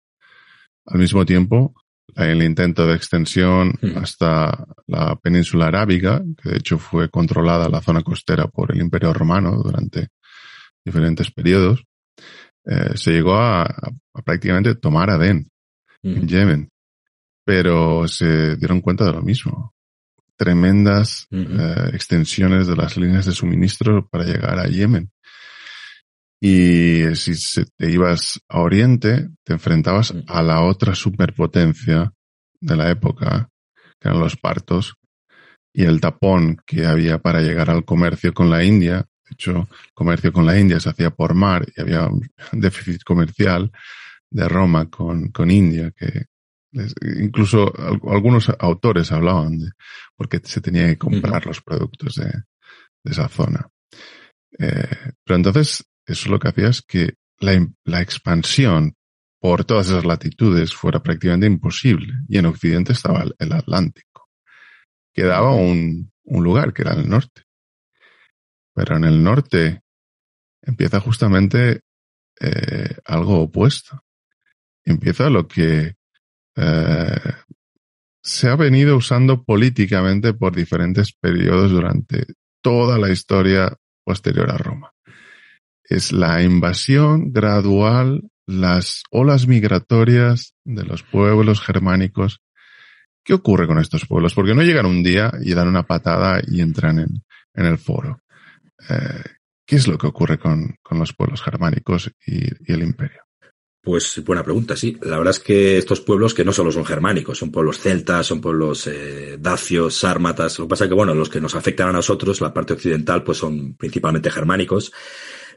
Al mismo tiempo, el intento de extensión hasta la península arábiga, que de hecho fue controlada la zona costera por el Imperio Romano durante diferentes periodos, eh, se llegó a, prácticamente tomar Adén en Yemen, pero se dieron cuenta de lo mismo. Tremendas eh, extensiones de las líneas de suministro para llegar a Yemen. Y si te ibas a Oriente, te enfrentabas a la otra superpotencia de la época, que eran los partos, y el tapón que había para llegar al comercio con la India de hecho, comercio con la India se hacía por mar y había un <laughs> déficit comercial de Roma con, India, que incluso algunos autores hablaban de porque se tenía que comprar los productos de, esa zona. Eh, pero entonces, eso lo que hacía es que la, expansión por todas esas latitudes fuera prácticamente imposible. Y en Occidente estaba el Atlántico. Quedaba daba un lugar que era el norte. Pero en el norte empieza justamente eh, algo opuesto. Empieza lo que eh, se ha venido usando políticamente por diferentes periodos durante toda la historia posterior a Roma. Es la invasión gradual, las olas migratorias de los pueblos germánicos. ¿Qué ocurre con estos pueblos? Porque no llegan un día y dan una patada y entran en el foro. Eh, ¿qué es lo que ocurre con, los pueblos germánicos y, el imperio? Pues buena pregunta, sí. La verdad es que estos pueblos que no solo son germánicos, son pueblos celtas, son pueblos eh, dacios, sármatas. Lo que pasa es que, bueno, los que nos afectan a nosotros, la parte occidental, pues son principalmente germánicos.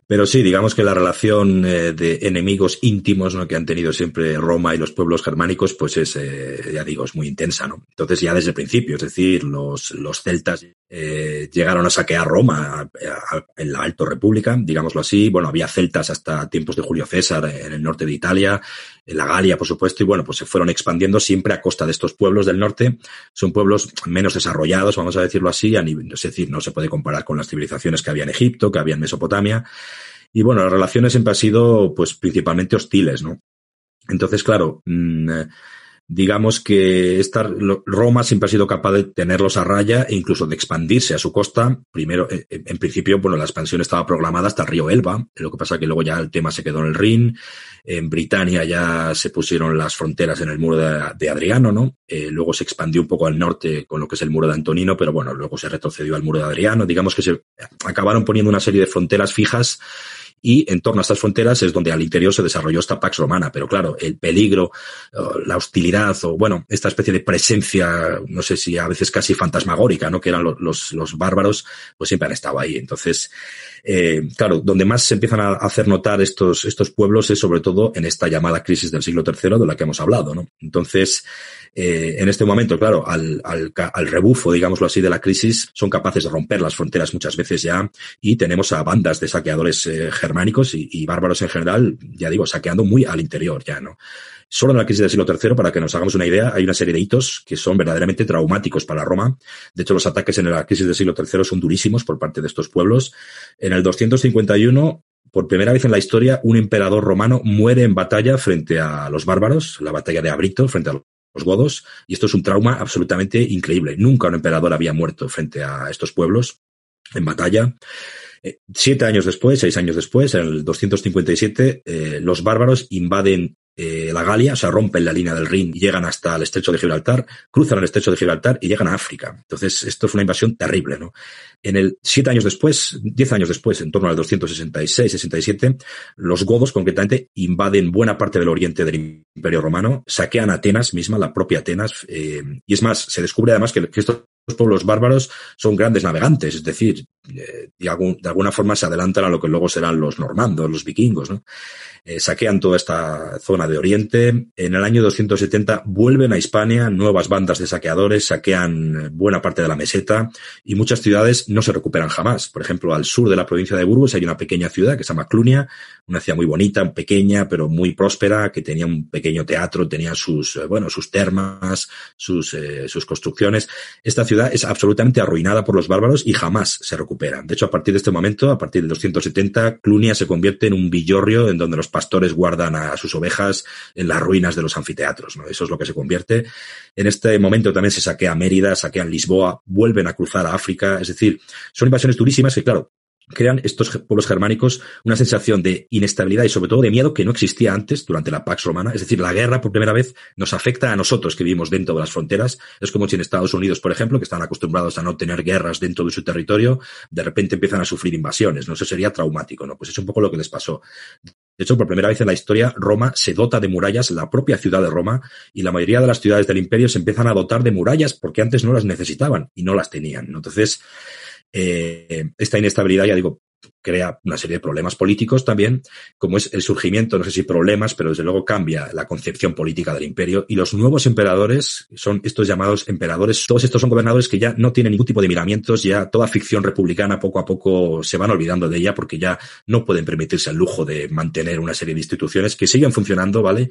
Pero sí, digamos que la relación eh, de enemigos íntimos ¿no? que han tenido siempre Roma y los pueblos germánicos, pues es, eh, ya digo, es muy intensa, ¿no? Entonces ya desde el principio, es decir, los, los celtas eh, llegaron a saquear Roma en la Alto República, digámoslo así. Bueno, había celtas hasta tiempos de Julio César eh, en el norte de Italia, la Galia, por supuesto, y bueno, pues se fueron expandiendo siempre a costa de estos pueblos del norte. Son pueblos menos desarrollados, vamos a decirlo así, a nivel, es decir, no se puede comparar con las civilizaciones que había en Egipto, que había en Mesopotamia. Y bueno, las relaciones siempre han sido, pues, principalmente hostiles, ¿no? Entonces, claro, mm, digamos que esta, Roma siempre ha sido capaz de tenerlos a raya e incluso de expandirse a su costa. Primero, eh, en, principio, bueno, la expansión estaba programada hasta el río Elba, lo que pasa que luego ya el tema se quedó en el Rin. En Britania ya se pusieron las fronteras en el muro de, Adriano, ¿no? Eh, luego se expandió un poco al norte con lo que es el muro de Antonino, pero bueno, luego se retrocedió al muro de Adriano. Digamos que se acabaron poniendo una serie de fronteras fijas y en torno a estas fronteras es donde al interior se desarrolló esta Pax Romana. Pero claro, el peligro, la hostilidad o, bueno, esta especie de presencia, no sé si a veces casi fantasmagórica, ¿no? Que eran los, bárbaros, pues siempre han estado ahí. Entonces, eh, claro, donde más se empiezan a hacer notar estos, estos pueblos es sobre todo en esta llamada crisis del siglo III de la que hemos hablado, ¿no? Entonces, eh, en este momento, claro, al, rebufo, digámoslo así, de la crisis, son capaces de romper las fronteras muchas veces ya y tenemos a bandas de saqueadores eh, germánicos y, bárbaros en general, ya digo, saqueando muy al interior ya, ¿no? Solo en la crisis del siglo III, para que nos hagamos una idea, hay una serie de hitos que son verdaderamente traumáticos para Roma. De hecho, los ataques en la crisis del siglo III son durísimos por parte de estos pueblos. En el 251, por primera vez en la historia, un emperador romano muere en batalla frente a los bárbaros, la batalla de Abrito, frente a los godos, y esto es un trauma absolutamente increíble. Nunca un emperador había muerto frente a estos pueblos en batalla. Eh, siete años después, seis años después, en el 257, eh, los bárbaros invaden eh, la Galia, o sea, rompen la línea del Rin, llegan hasta el estrecho de Gibraltar, cruzan el estrecho de Gibraltar y llegan a África. Entonces, esto es una invasión terrible, ¿no? En el, siete años después, diez años después, en torno al 266-67, los godos concretamente invaden buena parte del oriente del Imperio Romano, saquean Atenas misma, la propia Atenas, y es más, se descubre además que, que esto los pueblos bárbaros son grandes navegantes, es decir, eh, de, alguna forma se adelantan a lo que luego serán los normandos, los vikingos. Eh, saquean toda esta zona de Oriente. En el año 270 vuelven a Hispania nuevas bandas de saqueadores, saquean buena parte de la meseta y muchas ciudades no se recuperan jamás. Por ejemplo, al sur de la provincia de Burgos hay una pequeña ciudad que se llama Clunia, una ciudad muy bonita, pequeña, pero muy próspera, que tenía un pequeño teatro, tenía sus, eh, bueno, sus termas, sus, sus construcciones. Esta ciudad es absolutamente arruinada por los bárbaros y jamás se recupera. De hecho, a partir de este momento, a partir del 270, Clunia se convierte en un villorrio en donde los pastores guardan a sus ovejas en las ruinas de los anfiteatros. ¿no? Eso es lo que se convierte. En este momento también se saquea Mérida, saquean Lisboa, vuelven a cruzar a África. Es decir, son invasiones durísimas que, claro, crean estos pueblos germánicos una sensación de inestabilidad y sobre todo de miedo que no existía antes durante la Pax Romana. Es decir, la guerra por primera vez nos afecta a nosotros que vivimos dentro de las fronteras. Es como si en Estados Unidos, por ejemplo, que están acostumbrados a no tener guerras dentro de su territorio, de repente empiezan a sufrir invasiones. No, eso sería traumático, ¿no? Pues es un poco lo que les pasó. De hecho, por primera vez en la historia, Roma se dota de murallas, la propia ciudad de Roma, y la mayoría de las ciudades del imperio se empiezan a dotar de murallas porque antes no las necesitaban y no las tenían. Entonces, eh, esta inestabilidad, ya digo, crea una serie de problemas políticos también, como es el surgimiento, no sé si problemas, pero desde luego cambia la concepción política del imperio y los nuevos emperadores son estos llamados emperadores, todos estos son gobernadores que ya no tienen ningún tipo de miramientos, ya toda ficción republicana poco a poco se van olvidando de ella porque ya no pueden permitirse el lujo de mantener una serie de instituciones que siguen funcionando, ¿vale?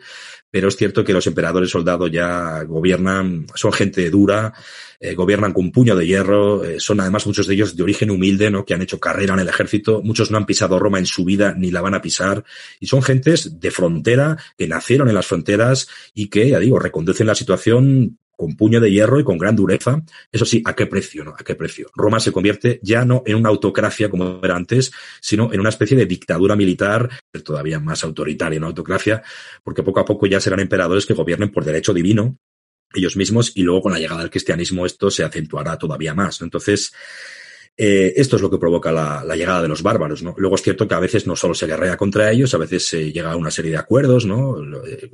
Pero es cierto que los emperadores soldados ya gobiernan, son gente dura, eh, gobiernan con un puño de hierro, eh, son además muchos de ellos de origen humilde, ¿no? Que han hecho carrera en el ejército muchos no han pisado Roma en su vida ni la van a pisar. Y son gentes de frontera que nacieron en las fronteras y que, ya digo, reconducen la situación con puño de hierro y con gran dureza. Eso sí, ¿a qué precio, no? ¿A qué precio? Roma se convierte ya no en una autocracia como era antes, sino en una especie de dictadura militar, todavía más autoritaria, una autocracia, porque poco a poco ya serán emperadores que gobiernen por derecho divino ellos mismos y luego con la llegada del cristianismo esto se acentuará todavía más. Entonces, eh, esto es lo que provoca la, llegada de los bárbaros, ¿no? Luego es cierto que a veces no solo se guerrea contra ellos, a veces se llega a una serie de acuerdos, ¿no? Eh,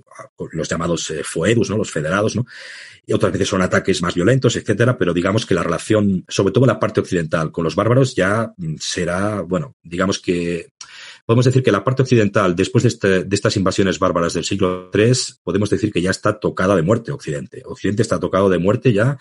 los llamados eh, foedus, ¿no? Los federados, ¿no? Y otras veces son ataques más violentos, etcétera, pero digamos que la relación, sobre todo la parte occidental con los bárbaros, ya mm, será, bueno, digamos que podemos decir que la parte occidental, después de, este, de, estas invasiones bárbaras del siglo III, podemos decir que ya está tocada de muerte Occidente. Occidente está tocado de muerte ya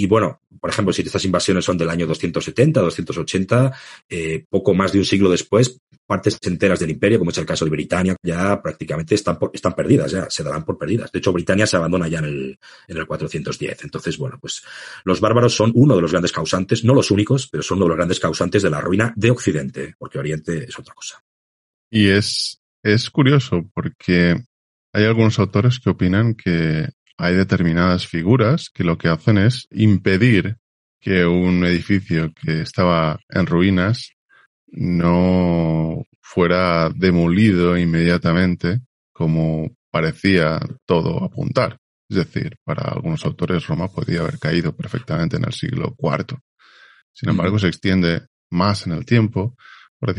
y bueno, por ejemplo, si estas invasiones son del año 270, 280, eh, poco más de un siglo después, partes enteras del imperio, como es el caso de Britania, ya prácticamente están, están perdidas, ya se darán por perdidas. De hecho, Britania se abandona ya en el, en el 410. Entonces, bueno, pues los bárbaros son uno de los grandes causantes, no los únicos, pero son uno de los grandes causantes de la ruina de Occidente, porque Oriente es otra cosa. Y es, es curioso porque hay algunos autores que opinan que hay determinadas figuras que lo que hacen es impedir que un edificio que estaba en ruinas no fuera demolido inmediatamente como parecía todo apuntar. Es decir, para algunos autores Roma podía haber caído perfectamente en el siglo IV. Sin embargo, se extiende más en el tiempo por,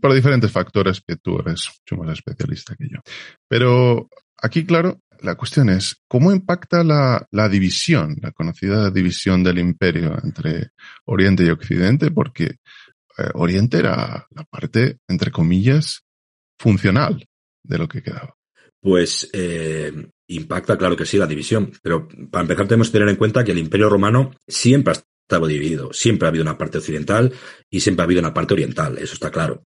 por diferentes factores que tú eres mucho más especialista que yo. Pero aquí, claro, la cuestión es, ¿cómo impacta la, división, la conocida división del imperio entre Oriente y Occidente? Porque eh, Oriente era la parte, entre comillas, funcional de lo que quedaba. Pues eh, impacta, claro que sí, la división. Pero para empezar tenemos que tener en cuenta que el imperio romano siempre ha estado dividido. Siempre ha habido una parte occidental y siempre ha habido una parte oriental, eso está claro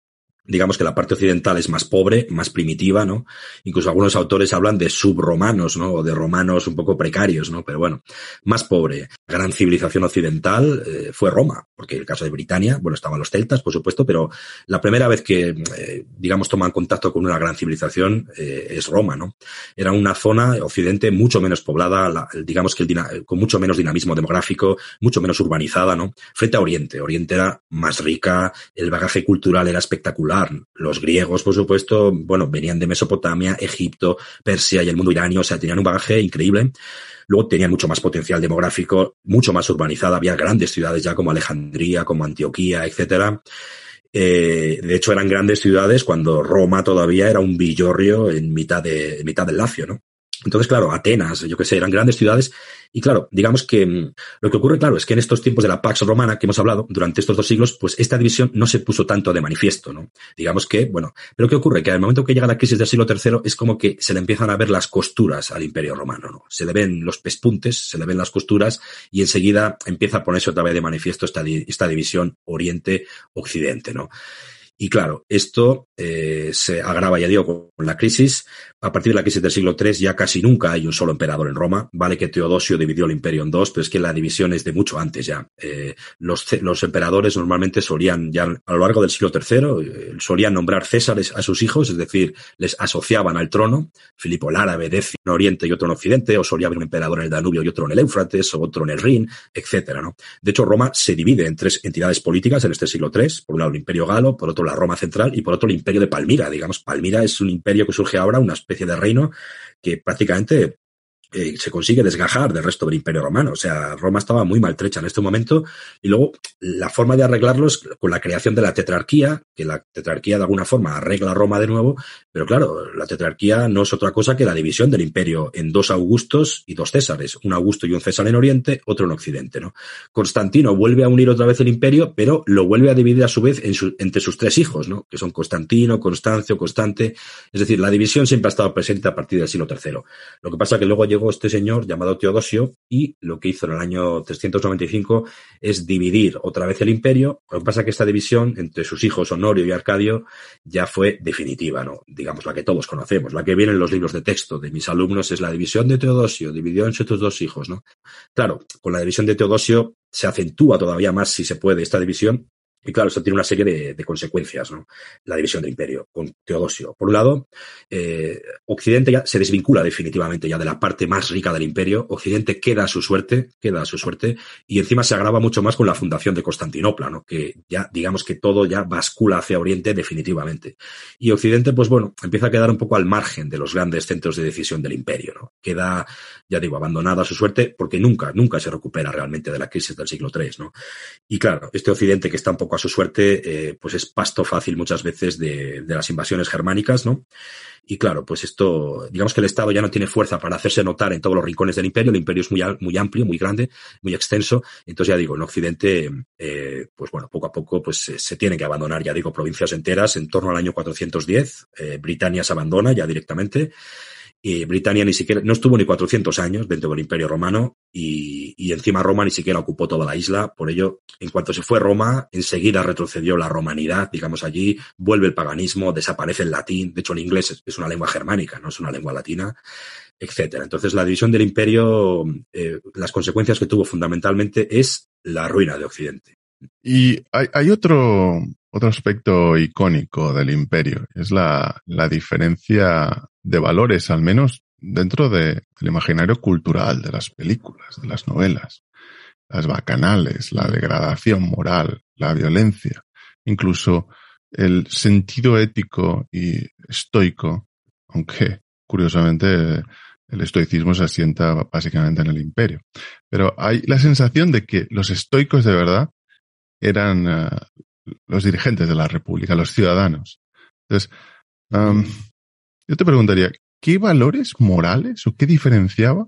digamos que la parte occidental es más pobre, más primitiva, ¿no? Incluso algunos autores hablan de subromanos, ¿no? O de romanos un poco precarios, ¿no? Pero bueno, más pobre. La gran civilización occidental eh, fue Roma, porque en el caso de Britania, bueno, estaban los celtas, por supuesto, pero la primera vez que, eh, digamos, toman contacto con una gran civilización eh, es Roma, ¿no? Era una zona occidente mucho menos poblada, digamos que con mucho menos dinamismo demográfico, mucho menos urbanizada, ¿no? Frente a Oriente. Oriente era más rica, el bagaje cultural era espectacular, los griegos, por supuesto, bueno, venían de Mesopotamia, Egipto, Persia y el mundo iranio, o sea, tenían un bagaje increíble. Luego tenían mucho más potencial demográfico, mucho más urbanizada, había grandes ciudades ya como Alejandría, como Antioquía, etcétera. Eh, de hecho, eran grandes ciudades cuando Roma todavía era un villorrio en mitad, de, mitad del Lacio, ¿no? Entonces, claro, Atenas, yo qué sé, eran grandes ciudades y claro, digamos que mm, lo que ocurre, claro, es que en estos tiempos de la Pax Romana que hemos hablado durante estos dos siglos, pues esta división no se puso tanto de manifiesto, ¿no? Digamos que, bueno, pero ¿qué ocurre? Que al momento que llega la crisis del siglo III es como que se le empiezan a ver las costuras al imperio romano, ¿no? Se le ven los pespuntes, se le ven las costuras y enseguida empieza a ponerse otra vez de manifiesto esta, esta división Oriente-Occidente, ¿no? Y claro, esto eh, se agrava, ya digo, con la crisis. A partir de la crisis del siglo III ya casi nunca hay un solo emperador en Roma. Vale que Teodosio dividió el imperio en dos, pero es que la división es de mucho antes ya. Eh, los, emperadores normalmente solían, ya a lo largo del siglo III, eh, solían nombrar césares a sus hijos, es decir, les asociaban al trono. Filipo el Árabe, Decio en Oriente y otro en Occidente, o solía haber un emperador en el Danubio y otro en el Éufrates, o otro en el Rin, etcétera, ¿no? De hecho, Roma se divide en tres entidades políticas en este siglo III. Por un lado, el imperio galo, por otro lado, Roma central y por otro el imperio de Palmira. Digamos, Palmira es un imperio que surge ahora, una especie de reino que prácticamente eh, se consigue desgajar del resto del Imperio Romano. O sea, Roma estaba muy maltrecha en este momento y luego la forma de arreglarlo es con la creación de la tetrarquía, que la tetrarquía de alguna forma arregla Roma de nuevo, pero claro, la tetrarquía no es otra cosa que la división del imperio en dos Augustos y dos Césares, un Augusto y un César en Oriente, otro en Occidente. ¿no? Constantino vuelve a unir otra vez el imperio, pero lo vuelve a dividir a su vez entre sus tres hijos, ¿no? que son Constantino, Constancio, Constante. Es decir, la división siempre ha estado presente a partir del siglo III. Lo que pasa que luego llega este señor llamado Teodosio y lo que hizo en el año 395 es dividir otra vez el imperio. Lo que pasa es que esta división entre sus hijos Honorio y Arcadio ya fue definitiva, ¿no? Digamos la que todos conocemos, la que viene en los libros de texto de mis alumnos es la división de Teodosio, dividió entre sus dos hijos, ¿no? Claro, con la división de Teodosio se acentúa todavía más, si se puede, esta división y claro, eso tiene una serie de, consecuencias, ¿no? La división del imperio con Teodosio. Por un lado, eh, Occidente ya se desvincula definitivamente ya de la parte más rica del imperio. Occidente queda a su suerte, queda a su suerte, y encima se agrava mucho más con la fundación de Constantinopla, ¿no? Que ya, digamos que todo ya bascula hacia Oriente definitivamente. Y Occidente, pues bueno, empieza a quedar un poco al margen de los grandes centros de decisión del imperio, ¿no? Queda, ya digo, abandonada a su suerte porque nunca, nunca se recupera realmente de la crisis del siglo III, ¿no? Y claro, este Occidente que está un poco a su suerte, eh, pues es pasto fácil muchas veces de, las invasiones germánicas, ¿no? Y claro, pues esto, digamos que el Estado ya no tiene fuerza para hacerse notar en todos los rincones del imperio, el imperio es muy, muy amplio, muy grande, muy extenso, entonces ya digo, en Occidente, eh, pues bueno, poco a poco pues eh, se, tiene tienen que abandonar, ya digo, provincias enteras, en torno al año 410, eh, Britania se abandona ya directamente, y Britania ni siquiera, no estuvo ni 400 años dentro del Imperio Romano y, y, encima Roma ni siquiera ocupó toda la isla. Por ello, en cuanto se fue Roma, enseguida retrocedió la romanidad, digamos allí, vuelve el paganismo, desaparece el latín. De hecho, el inglés es, una lengua germánica, no es una lengua latina, etcétera. Entonces, la división del imperio, eh, las consecuencias que tuvo fundamentalmente es la ruina de Occidente. Y hay, otro, otro aspecto icónico del imperio, es la, diferencia de valores, al menos dentro del imaginario cultural, de las películas, de las novelas, las bacanales, la degradación moral, la violencia, incluso el sentido ético y estoico, aunque curiosamente el estoicismo se asienta básicamente en el imperio. Pero hay la sensación de que los estoicos de verdad eran eh, los dirigentes de la República, los ciudadanos. Entonces, yo te preguntaría, ¿qué valores morales o qué diferenciaba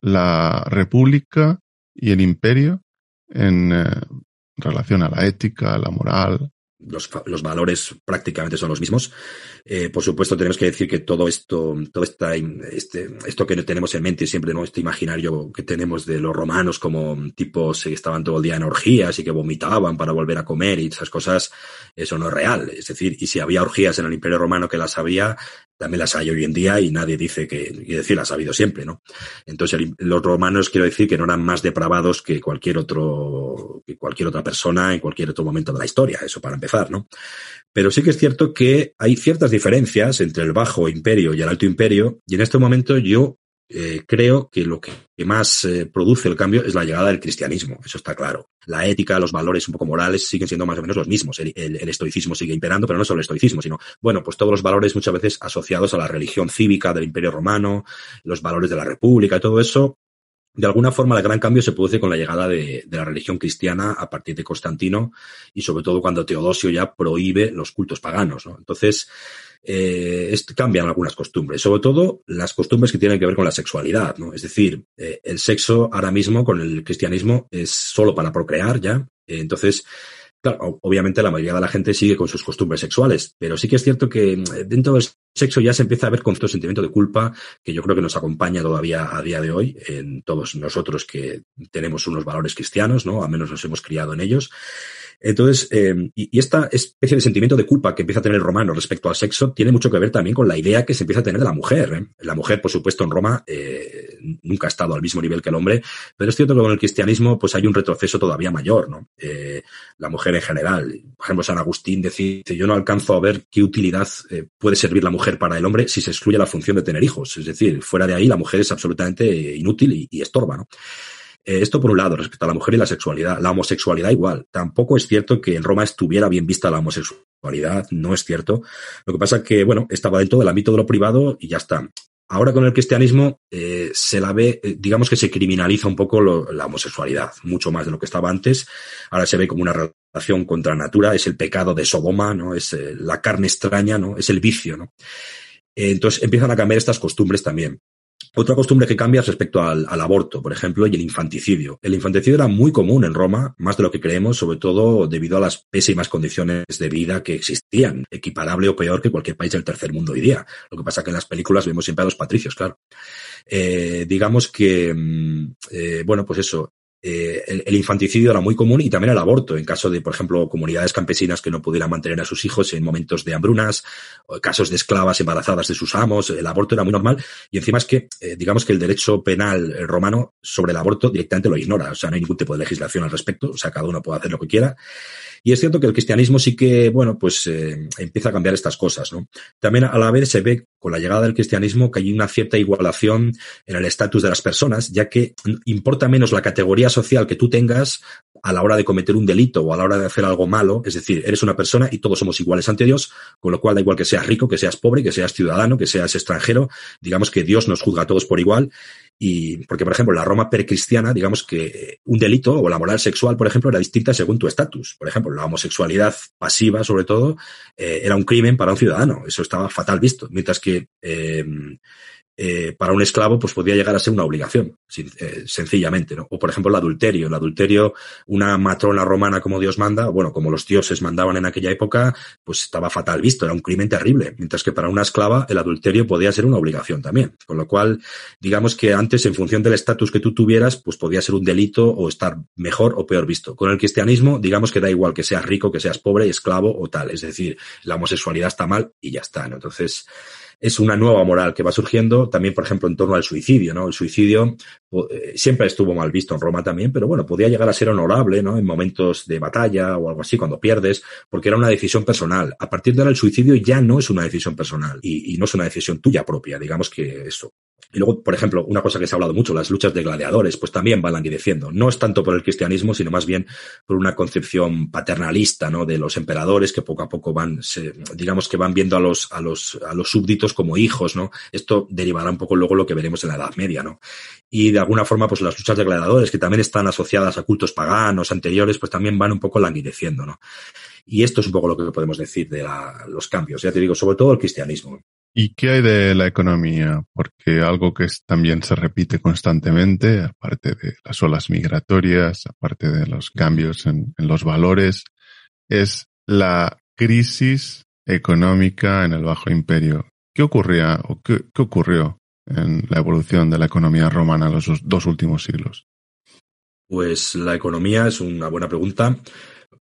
la República y el Imperio en, eh, relación a la ética, a la moral, los, los, valores prácticamente son los mismos. Eh, por supuesto, tenemos que decir que todo esto, todo esta, este, esto que tenemos en mente siempre, ¿no? este imaginario que tenemos de los romanos como tipos que estaban todo el día en orgías y que vomitaban para volver a comer y esas cosas, eso no es real. Es decir, y si había orgías en el Imperio Romano que las había, también las hay hoy en día y nadie dice que, y decir, las ha habido siempre, ¿no? Entonces, los romanos, quiero decir, que no eran más depravados que cualquier otro, que cualquier otra persona en cualquier otro momento de la historia, eso para empezar, ¿no? Pero sí que es cierto que hay ciertas diferencias entre el bajo imperio y el alto imperio, y en este momento yo eh, creo que lo que más eh, produce el cambio es la llegada del cristianismo, eso está claro. La ética, los valores un poco morales siguen siendo más o menos los mismos. El, estoicismo sigue imperando, pero no solo el estoicismo, sino, bueno, pues todos los valores muchas veces asociados a la religión cívica del Imperio Romano, los valores de la República, y todo eso. De alguna forma, el gran cambio se produce con la llegada de, la religión cristiana a partir de Constantino y sobre todo cuando Teodosio ya prohíbe los cultos paganos. Entonces, eh, cambian algunas costumbres, sobre todo las costumbres que tienen que ver con la sexualidad, ¿no? Es decir, eh, el sexo ahora mismo con el cristianismo es solo para procrear ya, eh, entonces... Claro, obviamente la mayoría de la gente sigue con sus costumbres sexuales, pero sí que es cierto que mm, dentro del sexo ya se empieza a ver con cierto sentimiento de culpa que yo creo que nos acompaña todavía a día de hoy en todos nosotros que tenemos unos valores cristianos, ¿no? Al menos nos hemos criado en ellos. Entonces, em, y, esta especie de sentimiento de culpa que empieza a tener el romano respecto al sexo tiene mucho que ver también con la idea que se empieza a tener de la mujer. ¿eh? La mujer, por supuesto, en Roma eh, nunca ha estado al mismo nivel que el hombre, pero es cierto que con el cristianismo pues hay un retroceso todavía mayor. ¿no? Eh, la mujer en general, por ejemplo, San Agustín dice, yo no alcanzo a ver qué utilidad puede servir la mujer para el hombre si se excluye la función de tener hijos. Es decir, fuera de ahí la mujer es absolutamente inútil y, y estorba. ¿no? Eh, esto por un lado, respecto a la mujer y la sexualidad. La homosexualidad igual. Tampoco es cierto que en Roma estuviera bien vista la homosexualidad, no es cierto. Lo que pasa es que, bueno, estaba dentro del ámbito de lo privado y ya está. Ahora con el cristianismo eh, se la ve, eh, digamos que se criminaliza un poco la homosexualidad, mucho más de lo que estaba antes. Ahora se ve como una relación contra natura, es el pecado de Sodoma, ¿no? Es la carne extraña, ¿no? Es el vicio, ¿no? Entonces empiezan a cambiar estas costumbres también. Otra costumbre que cambia respecto al, aborto, por ejemplo, y el infanticidio. El infanticidio era muy común en Roma, más de lo que creemos, sobre todo debido a las pésimas condiciones de vida que existían, equiparable o peor que cualquier país del tercer mundo hoy día. Lo que pasa es que en las películas vemos siempre a los patricios, claro. Eh, digamos que, mm, eh, bueno, pues eso, eh, el, infanticidio era muy común y también el aborto, en caso de, por ejemplo, comunidades campesinas que no pudieran mantener a sus hijos en momentos de hambrunas, o casos de esclavas embarazadas de sus amos, el aborto era muy normal y encima es que, eh, digamos que el derecho penal eh, romano sobre el aborto directamente lo ignora, o sea, no hay ningún tipo de legislación al respecto, o sea, cada uno puede hacer lo que quiera. Y es cierto que el cristianismo sí que, bueno, pues eh, empieza a cambiar estas cosas, ¿no? También a la vez se ve con la llegada del cristianismo que hay una cierta igualación en el estatus de las personas, ya que importa menos la categoría social que tú tengas a la hora de cometer un delito o a la hora de hacer algo malo, es decir, eres una persona y todos somos iguales ante Dios, con lo cual da igual que seas rico, que seas pobre, que seas ciudadano, que seas extranjero, digamos que Dios nos juzga a todos por igual y porque, por ejemplo, la Roma precristiana, digamos que un delito o la moral sexual, por ejemplo, era distinta según tu estatus. Por ejemplo, la homosexualidad pasiva, sobre todo, eh, era un crimen para un ciudadano. Eso estaba fatal visto. Mientras que eh, eh, para un esclavo pues podía llegar a ser una obligación, eh, sencillamente, ¿no? O por ejemplo el adulterio. El adulterio, una matrona romana como Dios manda, bueno, como los dioses mandaban en aquella época, pues estaba fatal visto, era un crimen terrible. Mientras que para una esclava el adulterio podía ser una obligación también. Con lo cual, digamos que antes, en función del estatus que tú tuvieras, pues podía ser un delito o estar mejor o peor visto. Con el cristianismo, digamos que da igual que seas rico, que seas pobre, esclavo o tal. Es decir, la homosexualidad está mal y ya está, ¿no? Entonces, es una nueva moral que va surgiendo también, por ejemplo, en torno al suicidio, ¿no? El suicidio eh, siempre estuvo mal visto en Roma también, pero bueno, podía llegar a ser honorable, ¿no? En momentos de batalla o algo así, cuando pierdes, porque era una decisión personal. A partir de ahora el suicidio ya no es una decisión personal y, no es una decisión tuya propia, digamos que eso. Y luego, por ejemplo, una cosa que se ha hablado mucho, las luchas de gladiadores, pues también van languideciendo. No es tanto por el cristianismo, sino más bien por una concepción paternalista, ¿no? De los emperadores que poco a poco van, digamos que van viendo a los, a los, a los súbditos como hijos, ¿no? Esto derivará un poco luego lo que veremos en la Edad Media, ¿no? Y de alguna forma, pues las luchas de gladiadores, que también están asociadas a cultos paganos anteriores, pues también van un poco languideciendo, ¿no? Y esto es un poco lo que podemos decir de los cambios, ya te digo, sobre todo el cristianismo. ¿Y qué hay de la economía? Porque algo que también se repite constantemente, aparte de las olas migratorias, aparte de los cambios en, los valores, es la crisis económica en el Bajo Imperio. ¿Qué ocurría o qué, qué ocurrió en la evolución de la economía romana en los dos últimos siglos? Pues la economía es una buena pregunta,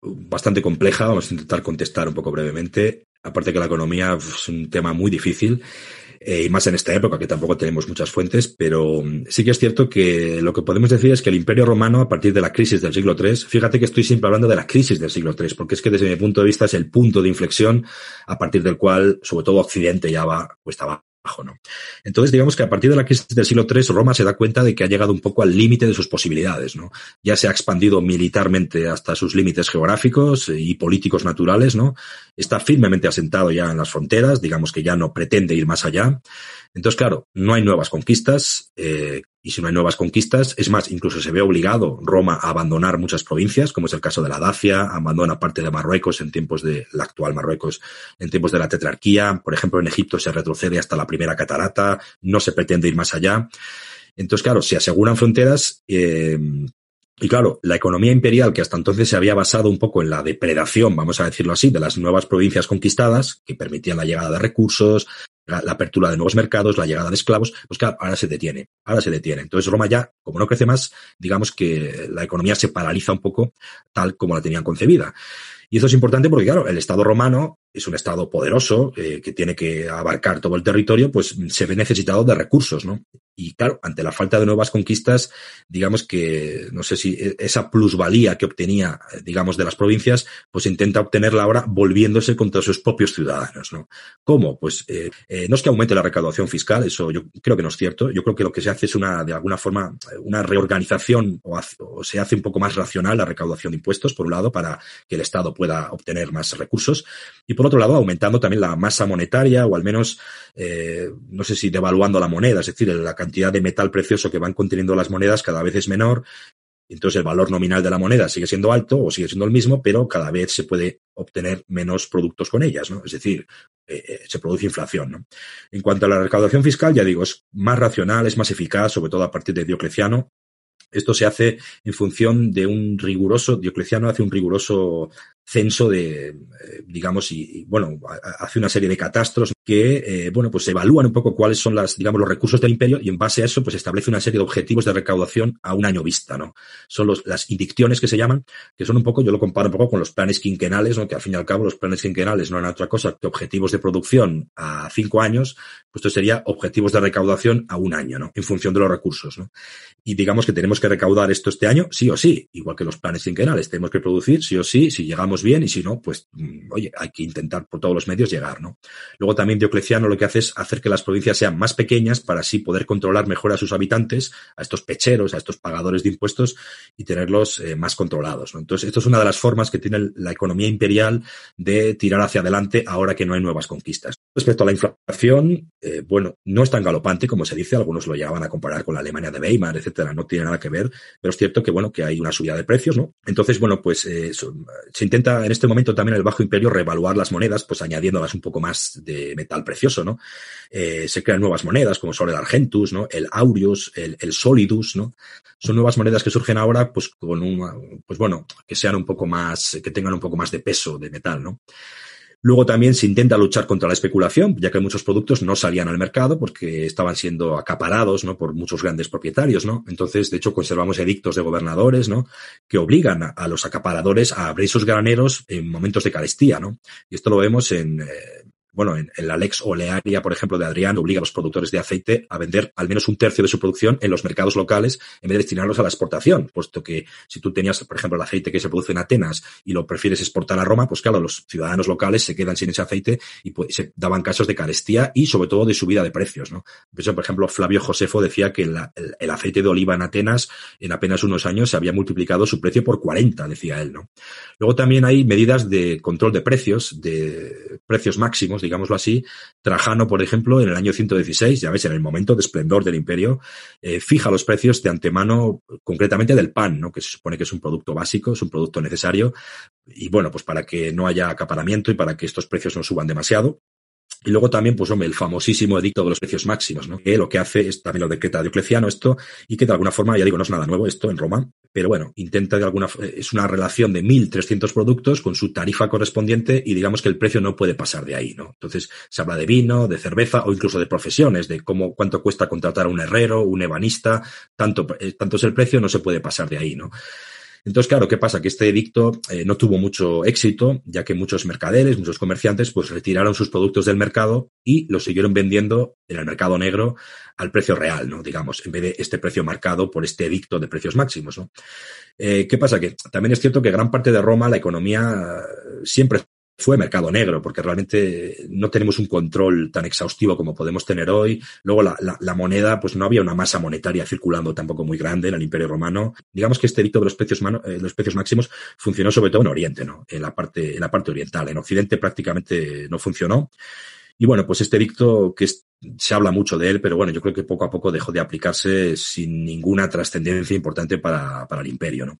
bastante compleja, vamos a intentar contestar un poco brevemente. Aparte que la economía es un tema muy difícil, eh, y más en esta época que tampoco tenemos muchas fuentes, pero mm, sí que es cierto que lo que podemos decir es que el Imperio Romano, a partir de la crisis del siglo III, fíjate que estoy siempre hablando de la crisis del siglo III, porque es que desde mi punto de vista es el punto de inflexión a partir del cual, sobre todo Occidente, ya va pues, estaba. Entonces, digamos que a partir de la crisis del siglo III, Roma se da cuenta de que ha llegado un poco al límite de sus posibilidades, Ya se ha expandido militarmente hasta sus límites geográficos y políticos naturales, Está firmemente asentado ya en las fronteras, digamos que ya no pretende ir más allá. Entonces, claro, no hay nuevas conquistas, eh, y si no hay nuevas conquistas, es más, incluso se ve obligado Roma a abandonar muchas provincias, como es el caso de la Dacia, abandona parte de Marruecos en tiempos de la actual Marruecos, en tiempos de la tetrarquía, por ejemplo, en Egipto se retrocede hasta la primera catarata, no se pretende ir más allá. Entonces, claro, se aseguran fronteras, eh, y claro, la economía imperial, que hasta entonces se había basado un poco en la depredación, vamos a decirlo así, de las nuevas provincias conquistadas, que permitían la llegada de recursos, la, apertura de nuevos mercados, la llegada de esclavos, pues claro, ahora se detiene, ahora se detiene. Entonces Roma ya, como no crece más, digamos que la economía se paraliza un poco tal como la tenían concebida. Y eso es importante porque, claro, el Estado romano es un Estado poderoso eh, que tiene que abarcar todo el territorio, pues se ve necesitado de recursos, ¿no? Y claro, ante la falta de nuevas conquistas, digamos que, no sé si e, esa plusvalía que obtenía, eh, digamos, de las provincias, pues intenta obtenerla ahora volviéndose contra sus propios ciudadanos, ¿no? ¿Cómo? Pues eh, no es que aumente la recaudación fiscal, eso yo creo que no es cierto. Yo creo que lo que se hace es una, de alguna forma, una reorganización o, se hace un poco más racional la recaudación de impuestos, por un lado, para que el Estado pueda obtener más recursos. Y por otro lado, aumentando también la masa monetaria o al menos, eh, no sé si devaluando la moneda, es decir, la cantidad de metal precioso que van conteniendo las monedas cada vez es menor. Entonces el valor nominal de la moneda sigue siendo alto o sigue siendo el mismo, pero cada vez se puede obtener menos productos con ellas, ¿no? Es decir, eh, eh, se produce inflación. En cuanto a la recaudación fiscal, ya digo, es más racional, es más eficaz, sobre todo a partir de Diocleciano, esto se hace en función de un riguroso, Diocleciano hace un riguroso censo de, eh, digamos, y, bueno, hace una serie de catastros que, eh, bueno, pues evalúan un poco cuáles son las, digamos, los recursos del imperio y en base a eso, pues establece una serie de objetivos de recaudación a un año vista, ¿no? Son los, las indicciones que se llaman, que son un poco, yo lo comparo un poco con los planes quinquenales, ¿no? Que al fin y al cabo los planes quinquenales no eran otra cosa que objetivos de producción a cinco años, pues esto sería objetivos de recaudación a un año, ¿no? En función de los recursos, ¿no? Y digamos que tenemos que recaudar esto este año, sí o sí, igual que los planes quinquenales, tenemos que producir, sí o sí, si llegamos bien y si no, pues, mm, oye, hay que intentar por todos los medios llegar, ¿no? Luego también Diocleciano lo que hace es hacer que las provincias sean más pequeñas para así poder controlar mejor a sus habitantes, a estos pecheros, a estos pagadores de impuestos y tenerlos eh, más controlados, Entonces, esto es una de las formas que tiene la economía imperial de tirar hacia adelante ahora que no hay nuevas conquistas. Respecto a la inflación, eh, bueno, no es tan galopante como se dice, algunos lo llegaban a comparar con la Alemania de Weimar, etcétera, no tiene nada que ver, pero es cierto que, bueno, que hay una subida de precios, ¿no? Entonces, bueno, pues eh, se intenta en este momento también el Bajo Imperio revaluar las monedas, pues añadiéndolas un poco más de metal precioso, ¿no? Eh, se crean nuevas monedas como sobre el Argentus, ¿no? El Aureus, el, Solidus, ¿no? Son nuevas monedas que surgen ahora, pues con un pues bueno, que sean un poco más, que tengan un poco más de peso de metal, ¿no? Luego también se intenta luchar contra la especulación, ya que muchos productos no salían al mercado porque estaban siendo acaparados ¿no? por muchos grandes propietarios. ¿no? Entonces, de hecho, conservamos edictos de gobernadores ¿no? que obligan a, los acaparadores a abrir sus graneros en momentos de carestía. ¿no? Y esto lo vemos en... Eh, bueno, en, la Lex Olearia, por ejemplo, de Adrián, obliga a los productores de aceite a vender al menos un tercio de su producción en los mercados locales en vez de destinarlos a la exportación, puesto que si tú tenías, por ejemplo, el aceite que se produce en Atenas y lo prefieres exportar a Roma, pues claro, los ciudadanos locales se quedan sin ese aceite y pues, se daban casos de carestía y sobre todo de subida de precios, ¿no? Por por ejemplo, Flavio Josefo decía que el, aceite de oliva en Atenas en apenas unos años se había multiplicado su precio por 40, decía él, ¿no? Luego también hay medidas de control de precios, de precios máximos, digámoslo así, Trajano, por ejemplo, en el año 116, ya ves, en el momento de esplendor del imperio, eh, fija los precios de antemano, concretamente del pan, ¿no? que se supone que es un producto básico, es un producto necesario, y bueno, pues para que no haya acaparamiento y para que estos precios no suban demasiado, y luego también, pues hombre, el famosísimo edicto de los precios máximos, ¿no? Que lo que hace es también lo decreta Diocleciano esto, y que de alguna forma, ya digo, no es nada nuevo esto en Roma, pero bueno, intenta de alguna es una relación de 1.300 productos con su tarifa correspondiente y digamos que el precio no puede pasar de ahí, ¿no? Entonces se habla de vino, de cerveza o incluso de profesiones, de cómo, cuánto cuesta contratar a un herrero, un ebanista, tanto, eh, tanto es el precio, no se puede pasar de ahí, ¿no? Entonces, claro, ¿qué pasa? Que este edicto eh, no tuvo mucho éxito, ya que muchos mercaderes, muchos comerciantes, pues retiraron sus productos del mercado y los siguieron vendiendo en el mercado negro al precio real, ¿no? Digamos, en vez de este precio marcado por este edicto de precios máximos, eh, ¿Qué pasa? Que también es cierto que gran parte de Roma, la economía eh, siempre fue mercado negro, porque realmente no tenemos un control tan exhaustivo como podemos tener hoy. Luego la, la, moneda, pues no había una masa monetaria circulando tampoco muy grande en el Imperio Romano. Digamos que este dicto de los precios, eh, los precios máximos funcionó sobre todo en Oriente, ¿no? En la parte, en la parte oriental. En Occidente prácticamente no funcionó. Y bueno, pues este dicto que se habla mucho de él, pero bueno, yo creo que poco a poco dejó de aplicarse sin ninguna trascendencia importante para, para el imperio, ¿no?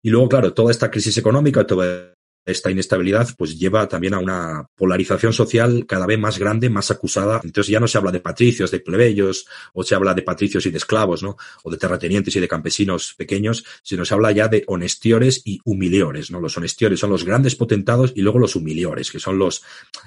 Y luego, claro, toda esta crisis económica, toda esta inestabilidad pues lleva también a una polarización social cada vez más grande, más acusada. Entonces ya no se habla de patricios, de plebeyos, o se habla de patricios y de esclavos, ¿no? O de terratenientes y de campesinos pequeños, sino se habla ya de honestiores y humiliores, ¿no? Los honestiores son los grandes potentados y luego los humiliores, que son los,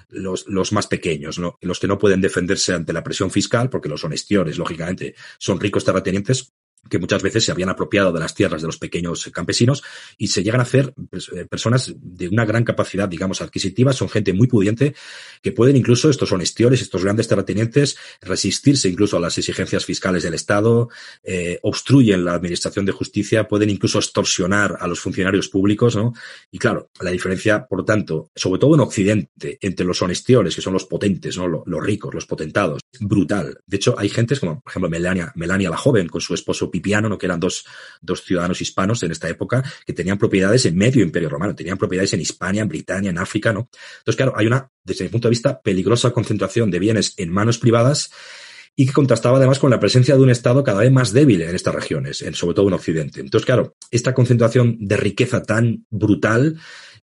los, los más pequeños, ¿no? Los que no pueden defenderse ante la presión fiscal, porque los honestiores, lógicamente, son ricos terratenientes que muchas veces se habían apropiado de las tierras de los pequeños campesinos y se llegan a hacer pues, eh, personas de una gran capacidad, digamos, adquisitiva, son gente muy pudiente que pueden incluso, estos honestiores, estos grandes terratenientes, resistirse incluso a las exigencias fiscales del Estado, eh, obstruyen la administración de justicia, pueden incluso extorsionar a los funcionarios públicos, ¿no? Y claro, la diferencia, por tanto, sobre todo en Occidente, entre los honestiores, que son los potentes, Los, ricos, los potentados, brutal. De hecho, hay gentes como, por ejemplo, Melania la joven con su esposo Pipiano, ¿no? que eran dos, dos ciudadanos hispanos en esta época que tenían propiedades en medio imperio romano, tenían propiedades en Hispania, en Britania, en África, ¿no? Entonces, claro, hay una, desde mi punto de vista, peligrosa concentración de bienes en manos privadas y que contrastaba además con la presencia de un Estado cada vez más débil en estas regiones, en, sobre todo en Occidente. Entonces, claro, esta concentración de riqueza tan brutal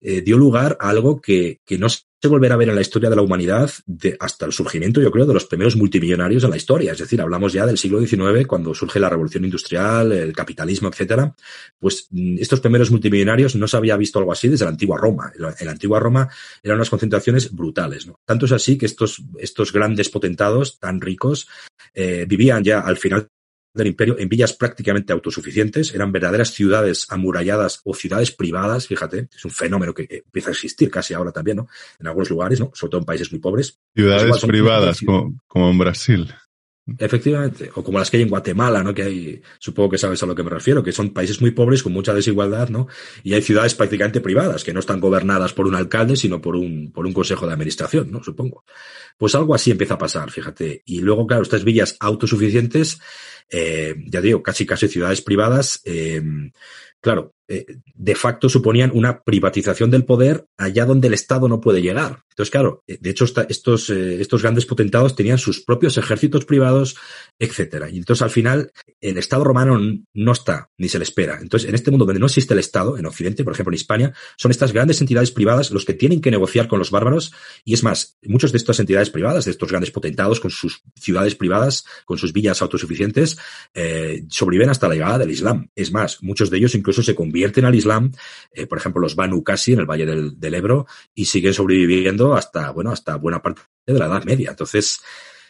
eh, dio lugar a algo que, que no se volverá a ver en la historia de la humanidad de, hasta el surgimiento, yo creo, de los primeros multimillonarios en la historia. Es decir, hablamos ya del siglo XIX, cuando surge la revolución industrial, el capitalismo, etcétera. Pues mm, estos primeros multimillonarios no se había visto algo así desde la antigua Roma. En la antigua Roma eran unas concentraciones brutales. ¿no? Tanto es así que estos, estos grandes potentados tan ricos eh, vivían ya al final del imperio en villas prácticamente autosuficientes, eran verdaderas ciudades amuralladas o ciudades privadas, fíjate, es un fenómeno que empieza a existir casi ahora también, ¿no? En algunos lugares, ¿no? Sobre todo en países muy pobres. Ciudades pues privadas, como, como en Brasil. Efectivamente, o como las que hay en Guatemala, ¿no? Que hay, supongo que sabes a lo que me refiero, que son países muy pobres con mucha desigualdad, ¿no? Y hay ciudades prácticamente privadas, que no están gobernadas por un alcalde, sino por un, por un consejo de administración, ¿no? Supongo. Pues algo así empieza a pasar, fíjate. Y luego, claro, estas villas autosuficientes, eh, ya digo, casi casi ciudades privadas, eh, claro, eh, de facto suponían una privatización del poder allá donde el Estado no puede llegar. Entonces, claro, eh, de hecho estos, eh, estos grandes potentados tenían sus propios ejércitos privados, etcétera. Y entonces al final el Estado romano no está ni se le espera. Entonces, en este mundo donde no existe el Estado, en Occidente, por ejemplo en España, son estas grandes entidades privadas los que tienen que negociar con los bárbaros y es más, muchos de estas entidades privadas, de estos grandes potentados con sus ciudades privadas, con sus villas autosuficientes, sobreviven hasta la llegada del Islam. Es más, muchos de ellos incluso se convierten convierten al Islam, eh, por ejemplo, los Banu Kasi en el Valle del, Ebro, y siguen sobreviviendo hasta, bueno, hasta buena parte de la Edad Media. Entonces,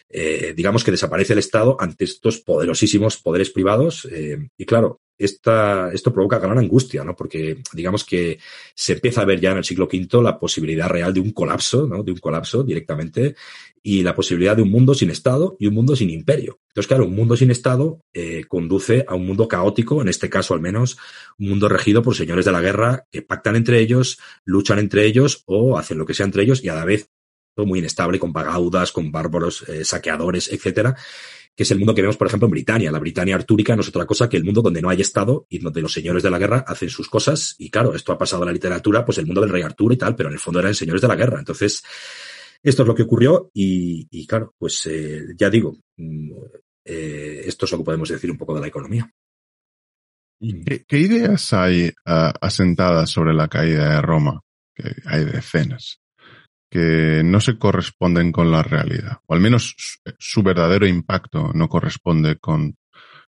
eh, digamos que desaparece el Estado ante estos poderosísimos poderes privados. Eh, y claro, esto provoca gran angustia, ¿no? Porque digamos que se empieza a ver ya en el siglo V la posibilidad real de un colapso, ¿no? De un colapso directamente y la posibilidad de un mundo sin Estado y un mundo sin imperio. Entonces, claro, un mundo sin Estado eh, conduce a un mundo caótico, en este caso al menos, un mundo regido por señores de la guerra que pactan entre ellos, luchan entre ellos o hacen lo que sea entre ellos y a la vez muy inestable, con vagaudas, con bárbaros, eh, saqueadores, etcétera, que es el mundo que vemos, por ejemplo, en Britania. La Britania artúrica no es otra cosa que el mundo donde no hay Estado y donde los señores de la guerra hacen sus cosas. Y claro, esto ha pasado en la literatura, pues el mundo del rey Arturo y tal, pero en el fondo eran señores de la guerra. Entonces, esto es lo que ocurrió y, claro, pues eh, ya digo, mm, eh, esto es lo que podemos decir un poco de la economía. Mm. ¿Qué, ideas hay ah, asentadas sobre la caída de Roma? Que hay decenas que no se corresponden con la realidad, o al menos eh, su verdadero impacto no corresponde con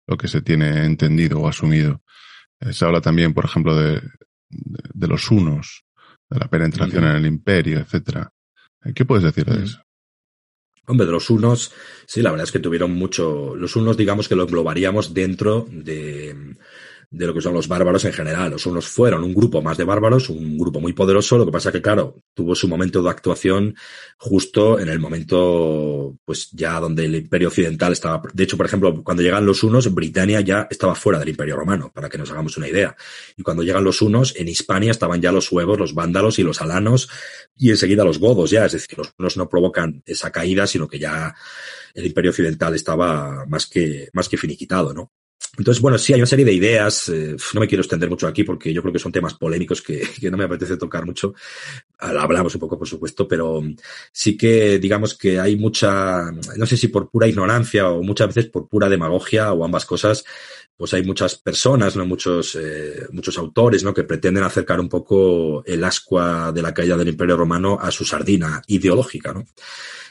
lo que se tiene entendido o asumido. Eh, se habla también, por ejemplo, de, de, los unos, de la penetración en el imperio, etcétera. Eh, ¿Qué puedes decir de eso? Hombre, de los unos, sí, la verdad es que tuvieron mucho. Los unos, digamos que lo englobaríamos dentro de de lo que son los bárbaros en general. Los unos fueron un grupo más de bárbaros, un grupo muy poderoso, lo que pasa que, claro, tuvo su momento de actuación justo en el momento, pues ya donde el imperio occidental estaba. De hecho, por ejemplo, cuando llegan los unos, Britania ya estaba fuera del imperio romano, para que nos hagamos una idea. Y cuando llegan los unos, en Hispania estaban ya los suevos, los vándalos y los alanos, y enseguida los godos ya. Es decir, los unos no provocan esa caída, sino que ya el imperio occidental estaba más que, más que finiquitado, ¿no? Entonces, bueno, sí, hay una serie de ideas. Eh, no me quiero extender mucho aquí porque yo creo que son temas polémicos que <laughs> no me apetece tocar mucho. Hablamos un poco, por supuesto, pero sí que digamos que hay mucha, no sé si por pura ignorancia o muchas veces por pura demagogia o ambas cosas, pues hay muchas personas, ¿no? muchos, eh, muchos autores ¿no? que pretenden acercar un poco el ascua de la caída del Imperio Romano a su sardina ideológica. ¿no?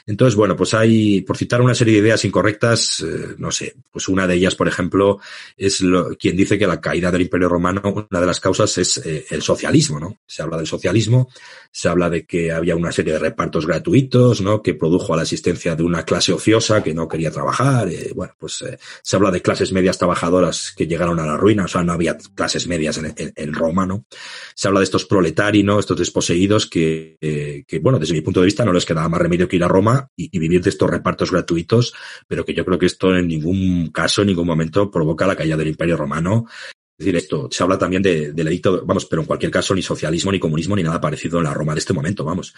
Entonces, bueno, pues hay, por citar una serie de ideas incorrectas, eh, no sé, pues una de ellas, por ejemplo, es lo, quien dice que la caída del Imperio Romano, una de las causas es eh, el socialismo. ¿no? Se habla del socialismo, se habla de que había una serie de repartos gratuitos, ¿no? Que produjo a la existencia de una clase ociosa que no quería trabajar. Eh, bueno, pues eh, se habla de clases medias trabajadoras que llegaron a la ruina, o sea, no había clases medias en, Roma, ¿no? Se habla de estos proletarios, estos desposeídos eh, que, bueno, desde mi punto de vista no les quedaba más remedio que ir a Roma y, y, vivir de estos repartos gratuitos, pero que yo creo que esto en ningún caso, en ningún momento provoca la caída del Imperio Romano es decir, esto se habla también del edicto, vamos, pero en cualquier caso, ni socialismo, ni comunismo, ni nada parecido en la Roma de este momento, vamos.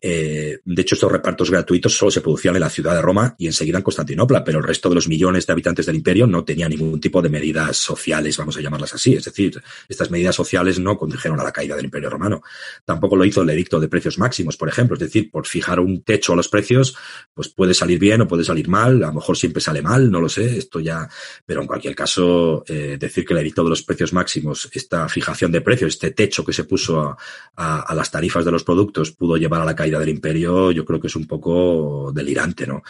Eh, de hecho, estos repartos gratuitos solo se producían en la ciudad de Roma y enseguida en Constantinopla, pero el resto de los millones de habitantes del imperio no tenía ningún tipo de medidas sociales, vamos a llamarlas así. Es decir, estas medidas sociales no condujeron a la caída del imperio romano. Tampoco lo hizo el edicto de precios máximos, por ejemplo. Es decir, por fijar un techo a los precios, pues puede salir bien o puede salir mal, a lo mejor siempre sale mal, no lo sé, esto ya, pero en cualquier caso, eh, decir que el edicto de los precios máximos, esta fijación de precios, este techo que se puso a, a, las tarifas de los productos pudo llevar a la caída del imperio, yo creo que es un poco delirante, ¿no?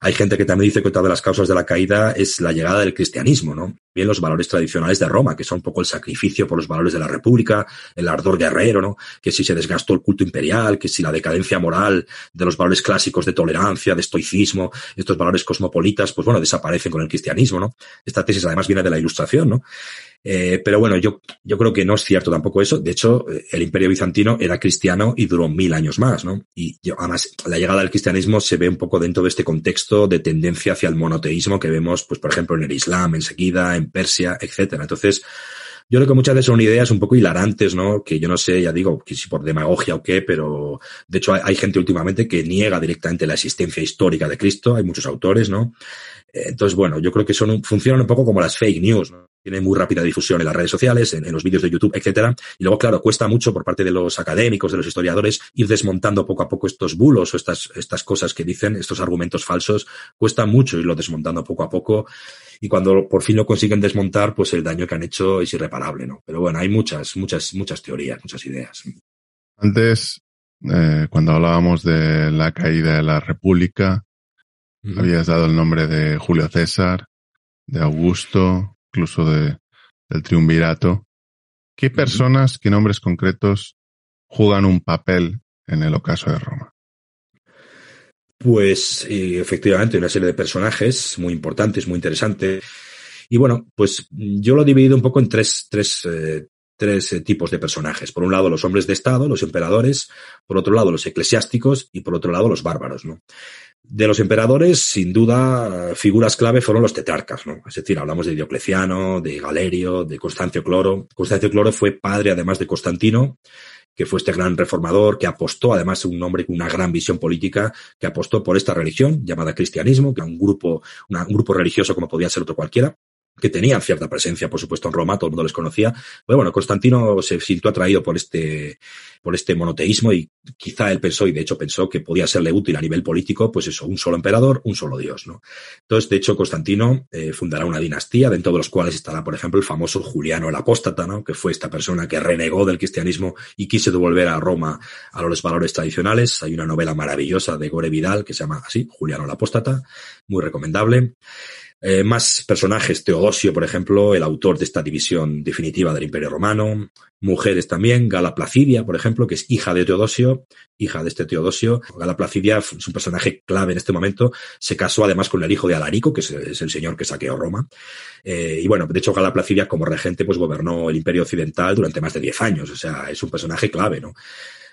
Hay gente que también dice que otra de las causas de la caída es la llegada del cristianismo, ¿no? Bien, los valores tradicionales de Roma, que son un poco el sacrificio por los valores de la República, el ardor guerrero, ¿no? Que si se desgastó el culto imperial, que si la decadencia moral de los valores clásicos de tolerancia, de estoicismo, estos valores cosmopolitas, pues bueno, desaparecen con el cristianismo, ¿no? Esta tesis además viene de la Ilustración, ¿no? Eh, pero bueno, yo, yo creo que no es cierto tampoco eso. De hecho, el imperio bizantino era cristiano y duró mil años más, ¿no? Y además, la llegada del cristianismo se ve un poco dentro de este contexto de tendencia hacia el monoteísmo que vemos, pues, por ejemplo, en el Islam, en enseguida, en Persia, etcétera. Entonces, yo creo que muchas veces son ideas un poco hilarantes, ¿no? Que yo no sé, ya digo, que si por demagogia o qué, pero de hecho hay, gente últimamente que niega directamente la existencia histórica de Cristo, hay muchos autores, ¿no? Eh, entonces, bueno, yo creo que son funcionan un poco como las fake news, ¿no? tiene muy rápida difusión en las redes sociales, en, los vídeos de YouTube, etcétera. Y luego, claro, cuesta mucho por parte de los académicos, de los historiadores, ir desmontando poco a poco estos bulos o estas, cosas que dicen, estos argumentos falsos. Cuesta mucho irlo desmontando poco a poco. Y cuando por fin lo consiguen desmontar, pues el daño que han hecho es irreparable, ¿no? Pero bueno, hay muchas, muchas, muchas teorías, muchas ideas. Antes, eh, cuando hablábamos de la caída de la República, habías dado el nombre de Julio César, de Augusto, incluso de, del triunvirato, ¿qué personas, qué nombres concretos juegan un papel en el ocaso de Roma? Pues eh, efectivamente, una serie de personajes muy importantes, muy interesantes. Y bueno, pues yo lo he dividido un poco en tres, tres eh, tres eh, tipos de personajes. Por un lado, los hombres de Estado, los emperadores, por otro lado, los eclesiásticos y por otro lado, los bárbaros. ¿no? De los emperadores, sin duda, figuras clave fueron los tetarcas ¿no? Es decir, hablamos de Diocleciano, de Galerio, de Constancio Cloro. Constancio Cloro fue padre, además, de Constantino, que fue este gran reformador, que apostó, además, un hombre con una gran visión política, que apostó por esta religión llamada cristianismo, que era un grupo, un grupo religioso como podía ser otro cualquiera que tenían cierta presencia, por supuesto, en Roma, todo el mundo les conocía. Pero bueno, Constantino se sintió atraído por este, por este monoteísmo y quizá él pensó, y de hecho pensó que podía serle útil a nivel político, pues eso, un solo emperador, un solo dios, ¿no? Entonces, de hecho, Constantino eh, fundará una dinastía, dentro de los cuales estará, por ejemplo, el famoso Juliano el Apóstata, ¿no? Que fue esta persona que renegó del cristianismo y quiso devolver a Roma a los valores tradicionales. Hay una novela maravillosa de Gore Vidal que se llama así, Juliano el Apóstata, muy recomendable. Eh, más personajes, Teodosio, por ejemplo, el autor de esta división definitiva del Imperio Romano, mujeres también, Gala Placidia, por ejemplo, que es hija de Teodosio, hija de este Teodosio. Gala Placidia es un personaje clave en este momento, se casó además con el hijo de Alarico, que es, el señor que saqueó Roma. Eh, y bueno, de hecho, Gala Placidia como regente pues gobernó el Imperio Occidental durante más de diez años, o sea, es un personaje clave, ¿no?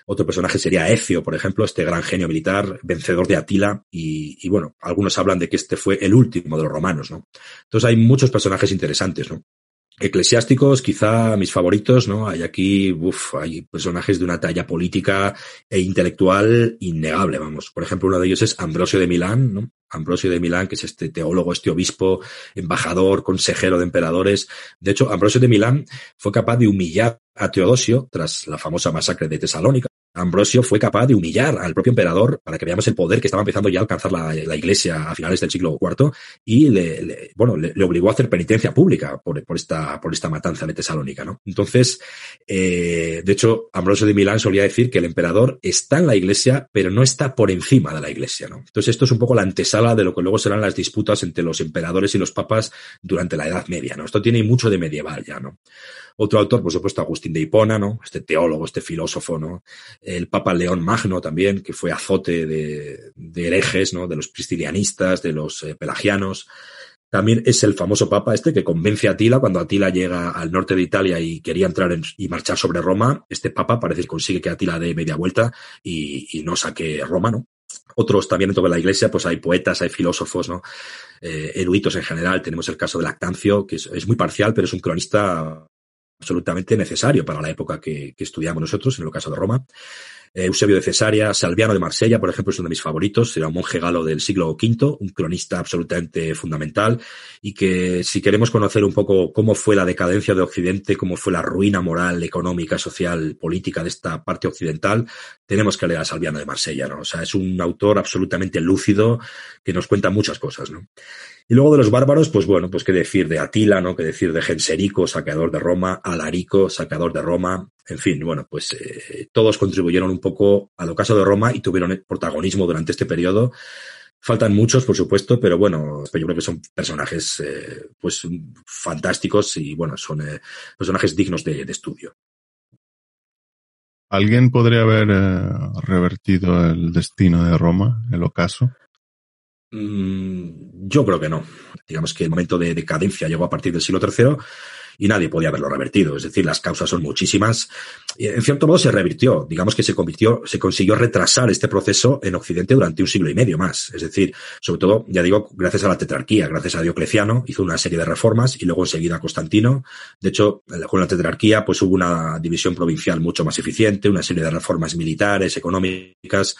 Otro personaje sería Ecio, por ejemplo, este gran genio militar, vencedor de Atila, y, bueno, algunos hablan de que este fue el último de los romanos, ¿no? Entonces hay muchos personajes interesantes, ¿no? eclesiásticos, quizá mis favoritos, ¿no? Hay aquí, uff, hay personajes de una talla política e intelectual innegable, vamos. Por ejemplo, uno de ellos es Ambrosio de Milán, ¿no? Ambrosio de Milán, que es este teólogo, este obispo, embajador, consejero de emperadores. De hecho, Ambrosio de Milán fue capaz de humillar a Teodosio tras la famosa masacre de Tesalónica. Ambrosio fue capaz de humillar al propio emperador para que veamos el poder que estaba empezando ya a alcanzar la, iglesia a finales del siglo IV y le, bueno, le, obligó a hacer penitencia pública por, esta, por esta matanza de Tesalónica. ¿no? Entonces, eh, de hecho, Ambrosio de Milán solía decir que el emperador está en la iglesia, pero no está por encima de la iglesia. ¿no? Entonces, esto es un poco la antesala de lo que luego serán las disputas entre los emperadores y los papas durante la Edad Media. ¿no? Esto tiene mucho de medieval ya. ¿no? Otro autor, por supuesto, Agustín de Hipona, ¿no? este teólogo, este filósofo, ¿no? el Papa León Magno también, que fue azote de, herejes, ¿no? de los priscilianistas, de los eh, pelagianos. También es el famoso papa este que convence a Atila cuando Atila llega al norte de Italia y quería entrar y marchar sobre Roma. Este papa parece que consigue que Atila dé media vuelta y, y no saque Roma, ¿no? Otros también dentro de la iglesia, pues hay poetas, hay filósofos, ¿no? Eh, eruditos en general. Tenemos el caso de Lactancio, que es, muy parcial, pero es un cronista absolutamente necesario para la época que, estudiamos nosotros, en el caso de Roma. Eh, Eusebio de Cesárea, Salviano de Marsella, por ejemplo, es uno de mis favoritos, era un monje galo del siglo V, un cronista absolutamente fundamental, y que si queremos conocer un poco cómo fue la decadencia de Occidente, cómo fue la ruina moral, económica, social, política de esta parte occidental, tenemos que leer a Salviano de Marsella, ¿no? O sea, es un autor absolutamente lúcido que nos cuenta muchas cosas, ¿no? Y luego de los bárbaros, pues bueno, pues qué decir de Atila, ¿no? Qué decir de Genserico, saqueador de Roma, Alarico, saqueador de Roma, en fin, bueno, pues eh, todos contribuyeron un poco al ocaso de Roma y tuvieron protagonismo durante este periodo. Faltan muchos, por supuesto, pero bueno, yo creo que son personajes eh, pues fantásticos y bueno, son eh, personajes dignos de, estudio. ¿Alguien podría haber revertido el destino de Roma, el ocaso? Mm, yo creo que no. Digamos que el momento de decadencia llegó a partir del siglo III y nadie podía haberlo revertido. Es decir, las causas son muchísimas eh, en cierto modo se revirtió, digamos que se convirtió, se consiguió retrasar este proceso en Occidente durante un siglo y medio más. Es decir, sobre todo, ya digo, gracias a la tetrarquía, gracias a Diocleciano, hizo una serie de reformas y luego enseguida Constantino. De hecho, con la tetrarquía, pues hubo una división provincial mucho más eficiente, una serie de reformas militares, económicas,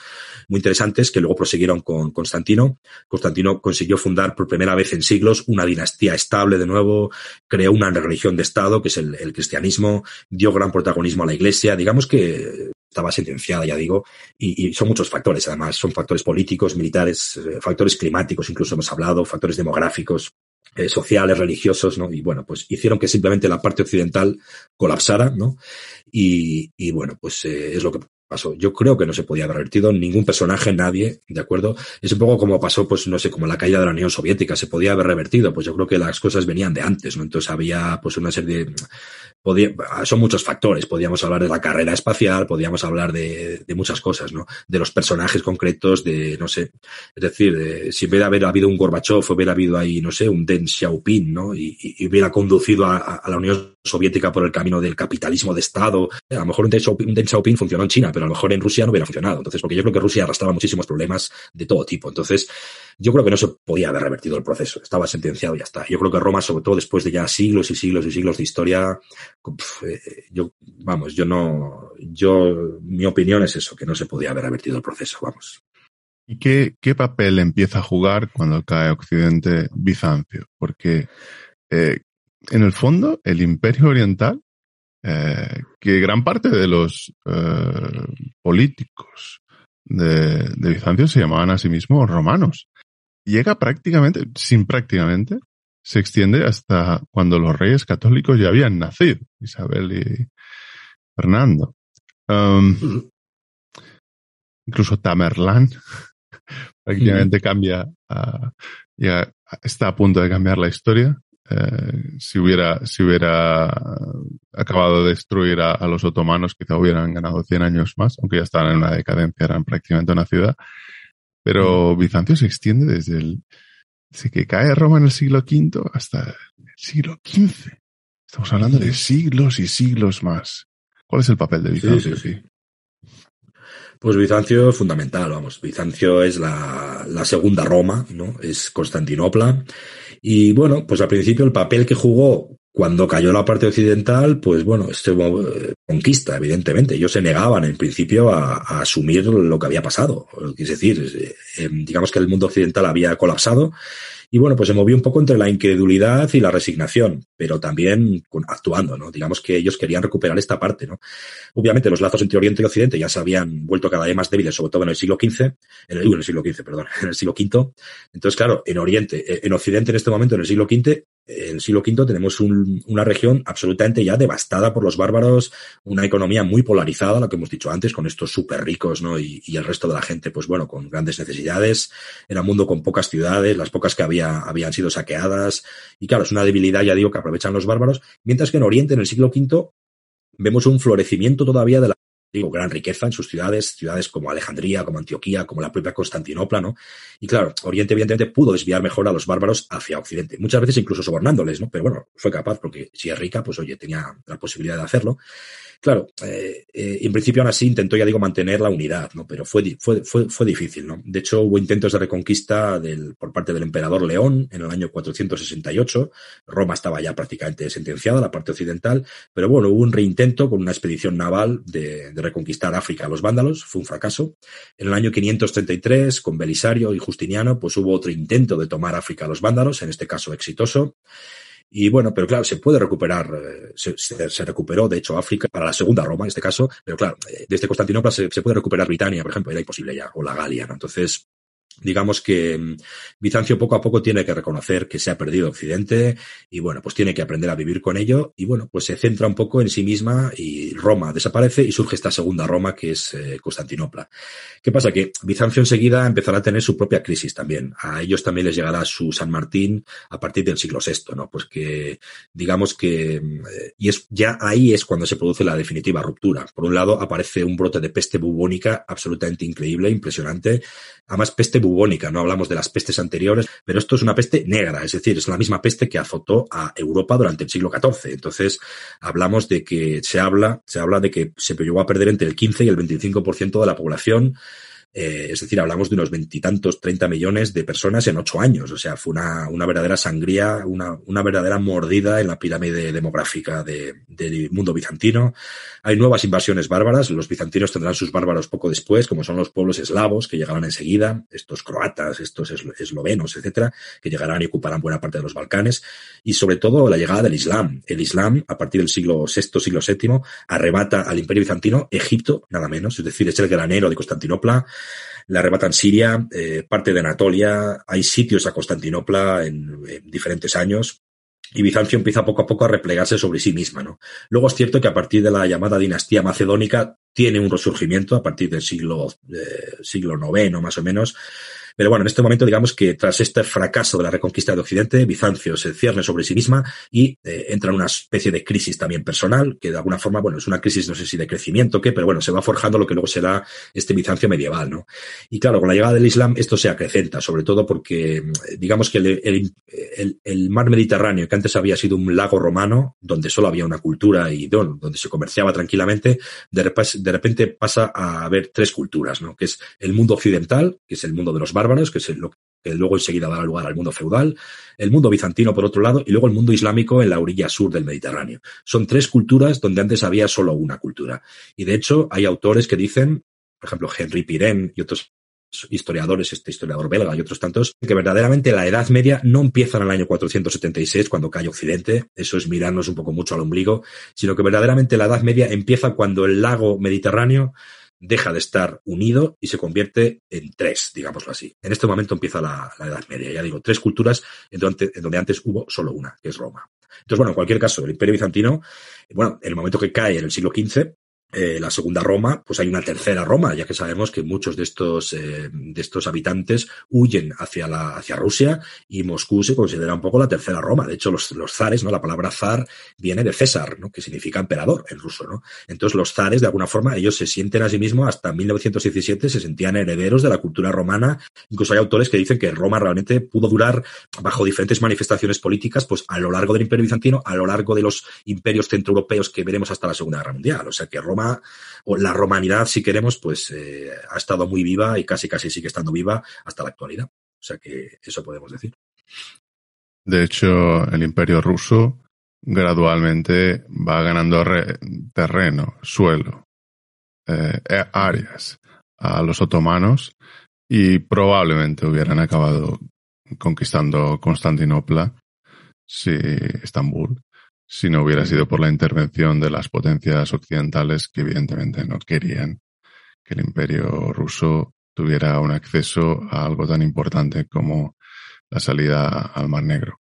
muy interesantes, que luego prosiguieron con Constantino. Constantino consiguió fundar por primera vez en siglos una dinastía estable de nuevo, creó una religión de Estado, que es el, el cristianismo, dio gran protagonismo a la iglesia iglesia, digamos que estaba sentenciada, ya digo, y, son muchos factores, además, son factores políticos, militares, eh, factores climáticos, incluso hemos hablado, factores demográficos, eh, sociales, religiosos, ¿no? Y bueno, pues hicieron que simplemente la parte occidental colapsara, ¿no? Y, y bueno, pues eh, es lo que pasó. Yo creo que no se podía haber revertido ningún personaje, nadie, ¿de acuerdo? Es un poco como pasó, pues no sé, como la caída de la Unión Soviética, se podía haber revertido, pues yo creo que las cosas venían de antes, ¿no? Entonces había pues una serie de... son muchos factores, podíamos hablar de la carrera espacial, podíamos hablar de, muchas cosas, ¿no? De los personajes concretos, de, no sé, es decir, si hubiera haber habido un Gorbachev, hubiera habido ahí, no sé, un Deng Xiaoping, ¿no? Y, hubiera conducido a, la Unión Soviética por el camino del capitalismo de Estado. A lo mejor un Deng un Deng Xiaoping funcionó en China, pero a lo mejor en Rusia no hubiera funcionado. Entonces, porque yo creo que Rusia arrastraba muchísimos problemas de todo tipo. Entonces, yo creo que no se podía haber revertido el proceso. Estaba sentenciado y ya está. Yo creo que Roma, sobre todo después de ya siglos y siglos y siglos de historia, eh, yo, vamos, yo no, yo, mi opinión es eso, que no se podía haber revertido el proceso, vamos. ¿Y qué, papel empieza a jugar cuando cae Occidente Bizancio? Porque, eh, en el fondo, el Imperio Oriental eh, que gran parte de los eh, políticos de, Bizancio se llamaban a sí mismos romanos. Llega prácticamente, sin prácticamente, se extiende hasta cuando los reyes católicos ya habían nacido, Isabel y Fernando. Um, incluso Tamerlán <laughs> prácticamente mm. cambia, ya está a punto de cambiar la historia eh, si hubiera, si hubiera acabado de destruir a, los otomanos, quizá hubieran ganado 100 años más, aunque ya estaban en una decadencia, eran prácticamente una ciudad. Pero mm. Bizancio se extiende desde el, desde que cae Roma en el siglo V hasta el siglo XV. Estamos hablando de siglos y siglos más. ¿Cuál es el papel de Bizancio sí, sí. Pues Bizancio es fundamental, vamos. Bizancio es la, la, segunda Roma, ¿no? Es Constantinopla. Y bueno, pues al principio el papel que jugó cuando cayó la parte occidental, pues bueno, este eh, conquista, evidentemente. Ellos se negaban en principio a, a asumir lo que había pasado. Es decir, eh, digamos que el mundo occidental había colapsado y bueno, pues se movió un poco entre la incredulidad y la resignación, pero también actuando, ¿no? Digamos que ellos querían recuperar esta parte, ¿no? Obviamente los lazos entre Oriente y Occidente ya se habían vuelto cada vez más débiles, sobre todo en el siglo XV, en el, siglo XV, perdón, <laughs> en el siglo V. Entonces, claro, en Oriente, eh, en Occidente en este momento, en el siglo V, en el siglo V tenemos una región absolutamente ya devastada por los bárbaros, una economía muy polarizada, lo que hemos dicho antes, con estos súper ricos, ¿no? Y, el resto de la gente, pues bueno, con grandes necesidades. Era un mundo con pocas ciudades, las pocas que había, habían sido saqueadas. Y claro, es una debilidad, ya digo, que aprovechan los bárbaros. Mientras que en Oriente, en el siglo V, vemos un florecimiento todavía de la digo, gran riqueza en sus ciudades, ciudades como Alejandría, como Antioquía, como la propia Constantinopla, ¿no? Y claro, Oriente evidentemente pudo desviar mejor a los bárbaros hacia Occidente, muchas veces incluso sobornándoles, ¿no? Pero bueno, fue capaz porque si es rica, pues oye, tenía la posibilidad de hacerlo. Claro, eh, eh, en principio aún así intentó, ya digo, mantener la unidad, ¿no? Pero fue, fue, fue, difícil, ¿no? De hecho, hubo intentos de reconquista del, por parte del emperador León en el año 468. Roma estaba ya prácticamente sentenciada, la parte occidental, pero bueno, hubo un reintento con una expedición naval de reconquistar África a los vándalos, fue un fracaso. En el año 533, con Belisario y Justiniano, pues hubo otro intento de tomar África a los vándalos, en este caso exitoso. Y bueno, pero claro, se puede recuperar, eh, se, recuperó, de hecho, África para la segunda Roma, en este caso, pero claro, eh, desde Constantinopla se, se puede recuperar Britania, por ejemplo, era imposible ya, o la Galia, ¿no? Entonces, digamos que mm, Bizancio poco a poco tiene que reconocer que se ha perdido Occidente y bueno, pues tiene que aprender a vivir con ello y bueno, pues se centra un poco en sí misma y Roma desaparece y surge esta segunda Roma que es eh, Constantinopla. ¿Qué pasa? Que Bizancio enseguida empezará a tener su propia crisis también. A ellos también les llegará su San Martín a partir del siglo VI, ¿no? Pues que digamos que mm, y es ya ahí es cuando se produce la definitiva ruptura. Por un lado aparece un brote de peste bubónica absolutamente increíble, impresionante, además peste bubónica, no hablamos de las pestes anteriores, pero esto es una peste negra, es decir, es la misma peste que azotó a Europa durante el siglo XIV. Entonces, hablamos de que se habla, se habla de que se llegó a perder entre el 15 y el 25% de la población eh, es decir, hablamos de unos veintitantos, treinta millones de personas en ocho años. O sea, fue una, una verdadera sangría, una, una, verdadera mordida en la pirámide demográfica de, del mundo bizantino. Hay nuevas invasiones bárbaras. Los bizantinos tendrán sus bárbaros poco después, como son los pueblos eslavos que llegarán enseguida, estos croatas, estos eslovenos, etcétera, que llegarán y ocuparán buena parte de los Balcanes. Y sobre todo la llegada del Islam. El Islam, a partir del siglo VI, siglo VII, arrebata al imperio bizantino Egipto, nada menos. Es decir, es el granero de Constantinopla la arrebata en Siria, eh, parte de Anatolia, hay sitios a Constantinopla en, diferentes años y Bizancio empieza poco a poco a replegarse sobre sí misma, ¿no? Luego es cierto que a partir de la llamada dinastía macedónica tiene un resurgimiento a partir del siglo, eh, siglo IX más o menos, pero bueno, en este momento digamos que tras este fracaso de la reconquista de Occidente, Bizancio se cierne sobre sí misma y eh, entra en una especie de crisis también personal, que de alguna forma, bueno, es una crisis, no sé si de crecimiento o qué, pero bueno, se va forjando lo que luego será este Bizancio medieval, ¿no? Y claro, con la llegada del Islam esto se acrecenta, sobre todo porque mm, digamos que el, el, mar Mediterráneo, que antes había sido un lago romano, donde solo había una cultura y donde se comerciaba tranquilamente, de, de repente pasa a haber tres culturas, ¿no? Que es el mundo occidental, que es el mundo de los que es lo que luego enseguida dará lugar al mundo feudal, el mundo bizantino por otro lado y luego el mundo islámico en la orilla sur del Mediterráneo. Son tres culturas donde antes había solo una cultura. Y de hecho hay autores que dicen, por ejemplo, Henry Piren y otros historiadores, este historiador belga y otros tantos, que verdaderamente la Edad Media no empieza en el año 476 cuando cae Occidente, eso es mirarnos un poco mucho al ombligo, sino que verdaderamente la Edad Media empieza cuando el lago Mediterráneo deja de estar unido y se convierte en tres, digámoslo así. En este momento empieza la, Edad Media, ya digo, tres culturas en donde, en donde, antes hubo solo una, que es Roma. Entonces, bueno, en cualquier caso, el Imperio Bizantino, bueno, en el momento que cae en el siglo XV, eh, la segunda Roma, pues hay una tercera Roma, ya que sabemos que muchos de estos, eh, de estos habitantes huyen hacia, la, hacia Rusia y Moscú se considera un poco la tercera Roma. De hecho, los, los zares, ¿no? la palabra zar viene de César, ¿no? que significa emperador en ruso. ¿no? Entonces, los zares, de alguna forma, ellos se sienten a sí mismos, hasta 1917 se sentían herederos de la cultura romana. Incluso hay autores que dicen que Roma realmente pudo durar bajo diferentes manifestaciones políticas pues a lo largo del Imperio Bizantino, a lo largo de los imperios centroeuropeos que veremos hasta la Segunda Guerra Mundial. O sea que Roma o la romanidad, si queremos, pues eh, ha estado muy viva y casi casi sigue estando viva hasta la actualidad. O sea que eso podemos decir. De hecho, el imperio ruso gradualmente va ganando terreno, suelo, eh, e, áreas a los otomanos y probablemente hubieran acabado conquistando Constantinopla, si Estambul, si no hubiera sido por la intervención de las potencias occidentales que evidentemente no querían que el imperio ruso tuviera un acceso a algo tan importante como la salida al Mar Negro.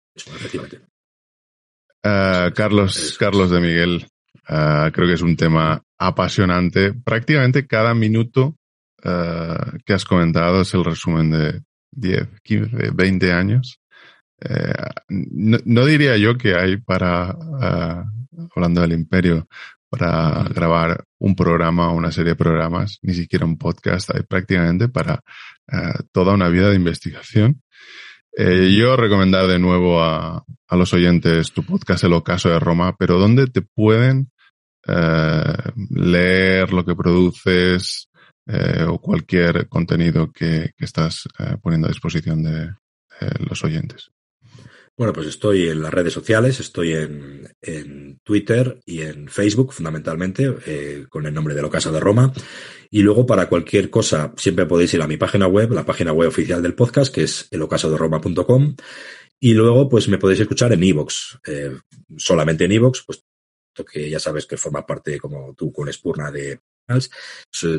Eh, Carlos, Carlos de Miguel, eh, creo que es un tema apasionante. Prácticamente cada minuto eh, que has comentado es el resumen de 10, 15, 20 años eh, no, diría yo que hay para, ah, hablando del imperio, para grabar un programa o una serie de programas, ni siquiera un podcast, hay prácticamente para ah, toda una vida de investigación. Eh, yo recomendar de nuevo a, los oyentes tu podcast El Ocaso de Roma, pero ¿dónde te pueden eh, leer lo que produces o cualquier contenido que estás poniendo a disposición de los oyentes? Bueno, pues estoy en las redes sociales, estoy en, Twitter y en Facebook fundamentalmente, eh, con el nombre de Lo de Roma. Y luego para cualquier cosa siempre podéis ir a mi página web, la página web oficial del podcast, que es elocasaderoma.com. Y luego pues me podéis escuchar en iBox, eh, solamente en iBox, pues que ya sabes que forma parte como tú con Espurna de,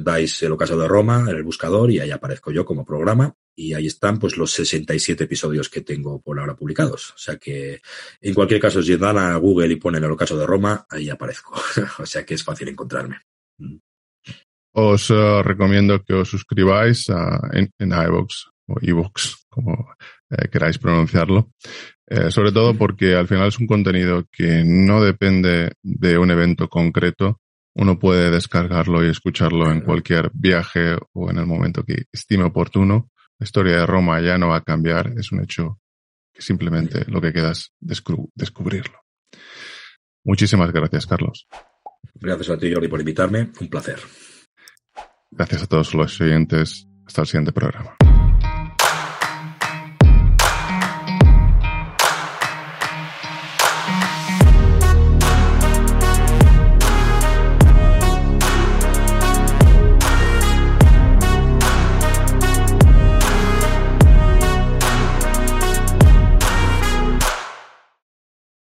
dais el ocaso de Roma en el buscador y ahí aparezco yo como programa y ahí están pues los 67 episodios que tengo por ahora publicados. O sea que en cualquier caso, si dan a Google y ponen el caso de Roma, ahí aparezco. <laughs> o sea que es fácil encontrarme. Mm. Os eh, recomiendo que os suscribáis en, en iVoox o iVoox, como eh, queráis pronunciarlo. Eh, sobre todo porque al final es un contenido que no depende de un evento concreto, uno puede descargarlo y escucharlo en cualquier viaje o en el momento que estime oportuno. La historia de Roma ya no va a cambiar, es un hecho que simplemente lo que queda es descubrirlo. Muchísimas gracias, Carlos. Gracias a ti, Jordi, por invitarme. Un placer. Gracias a todos los oyentes. Hasta el siguiente programa.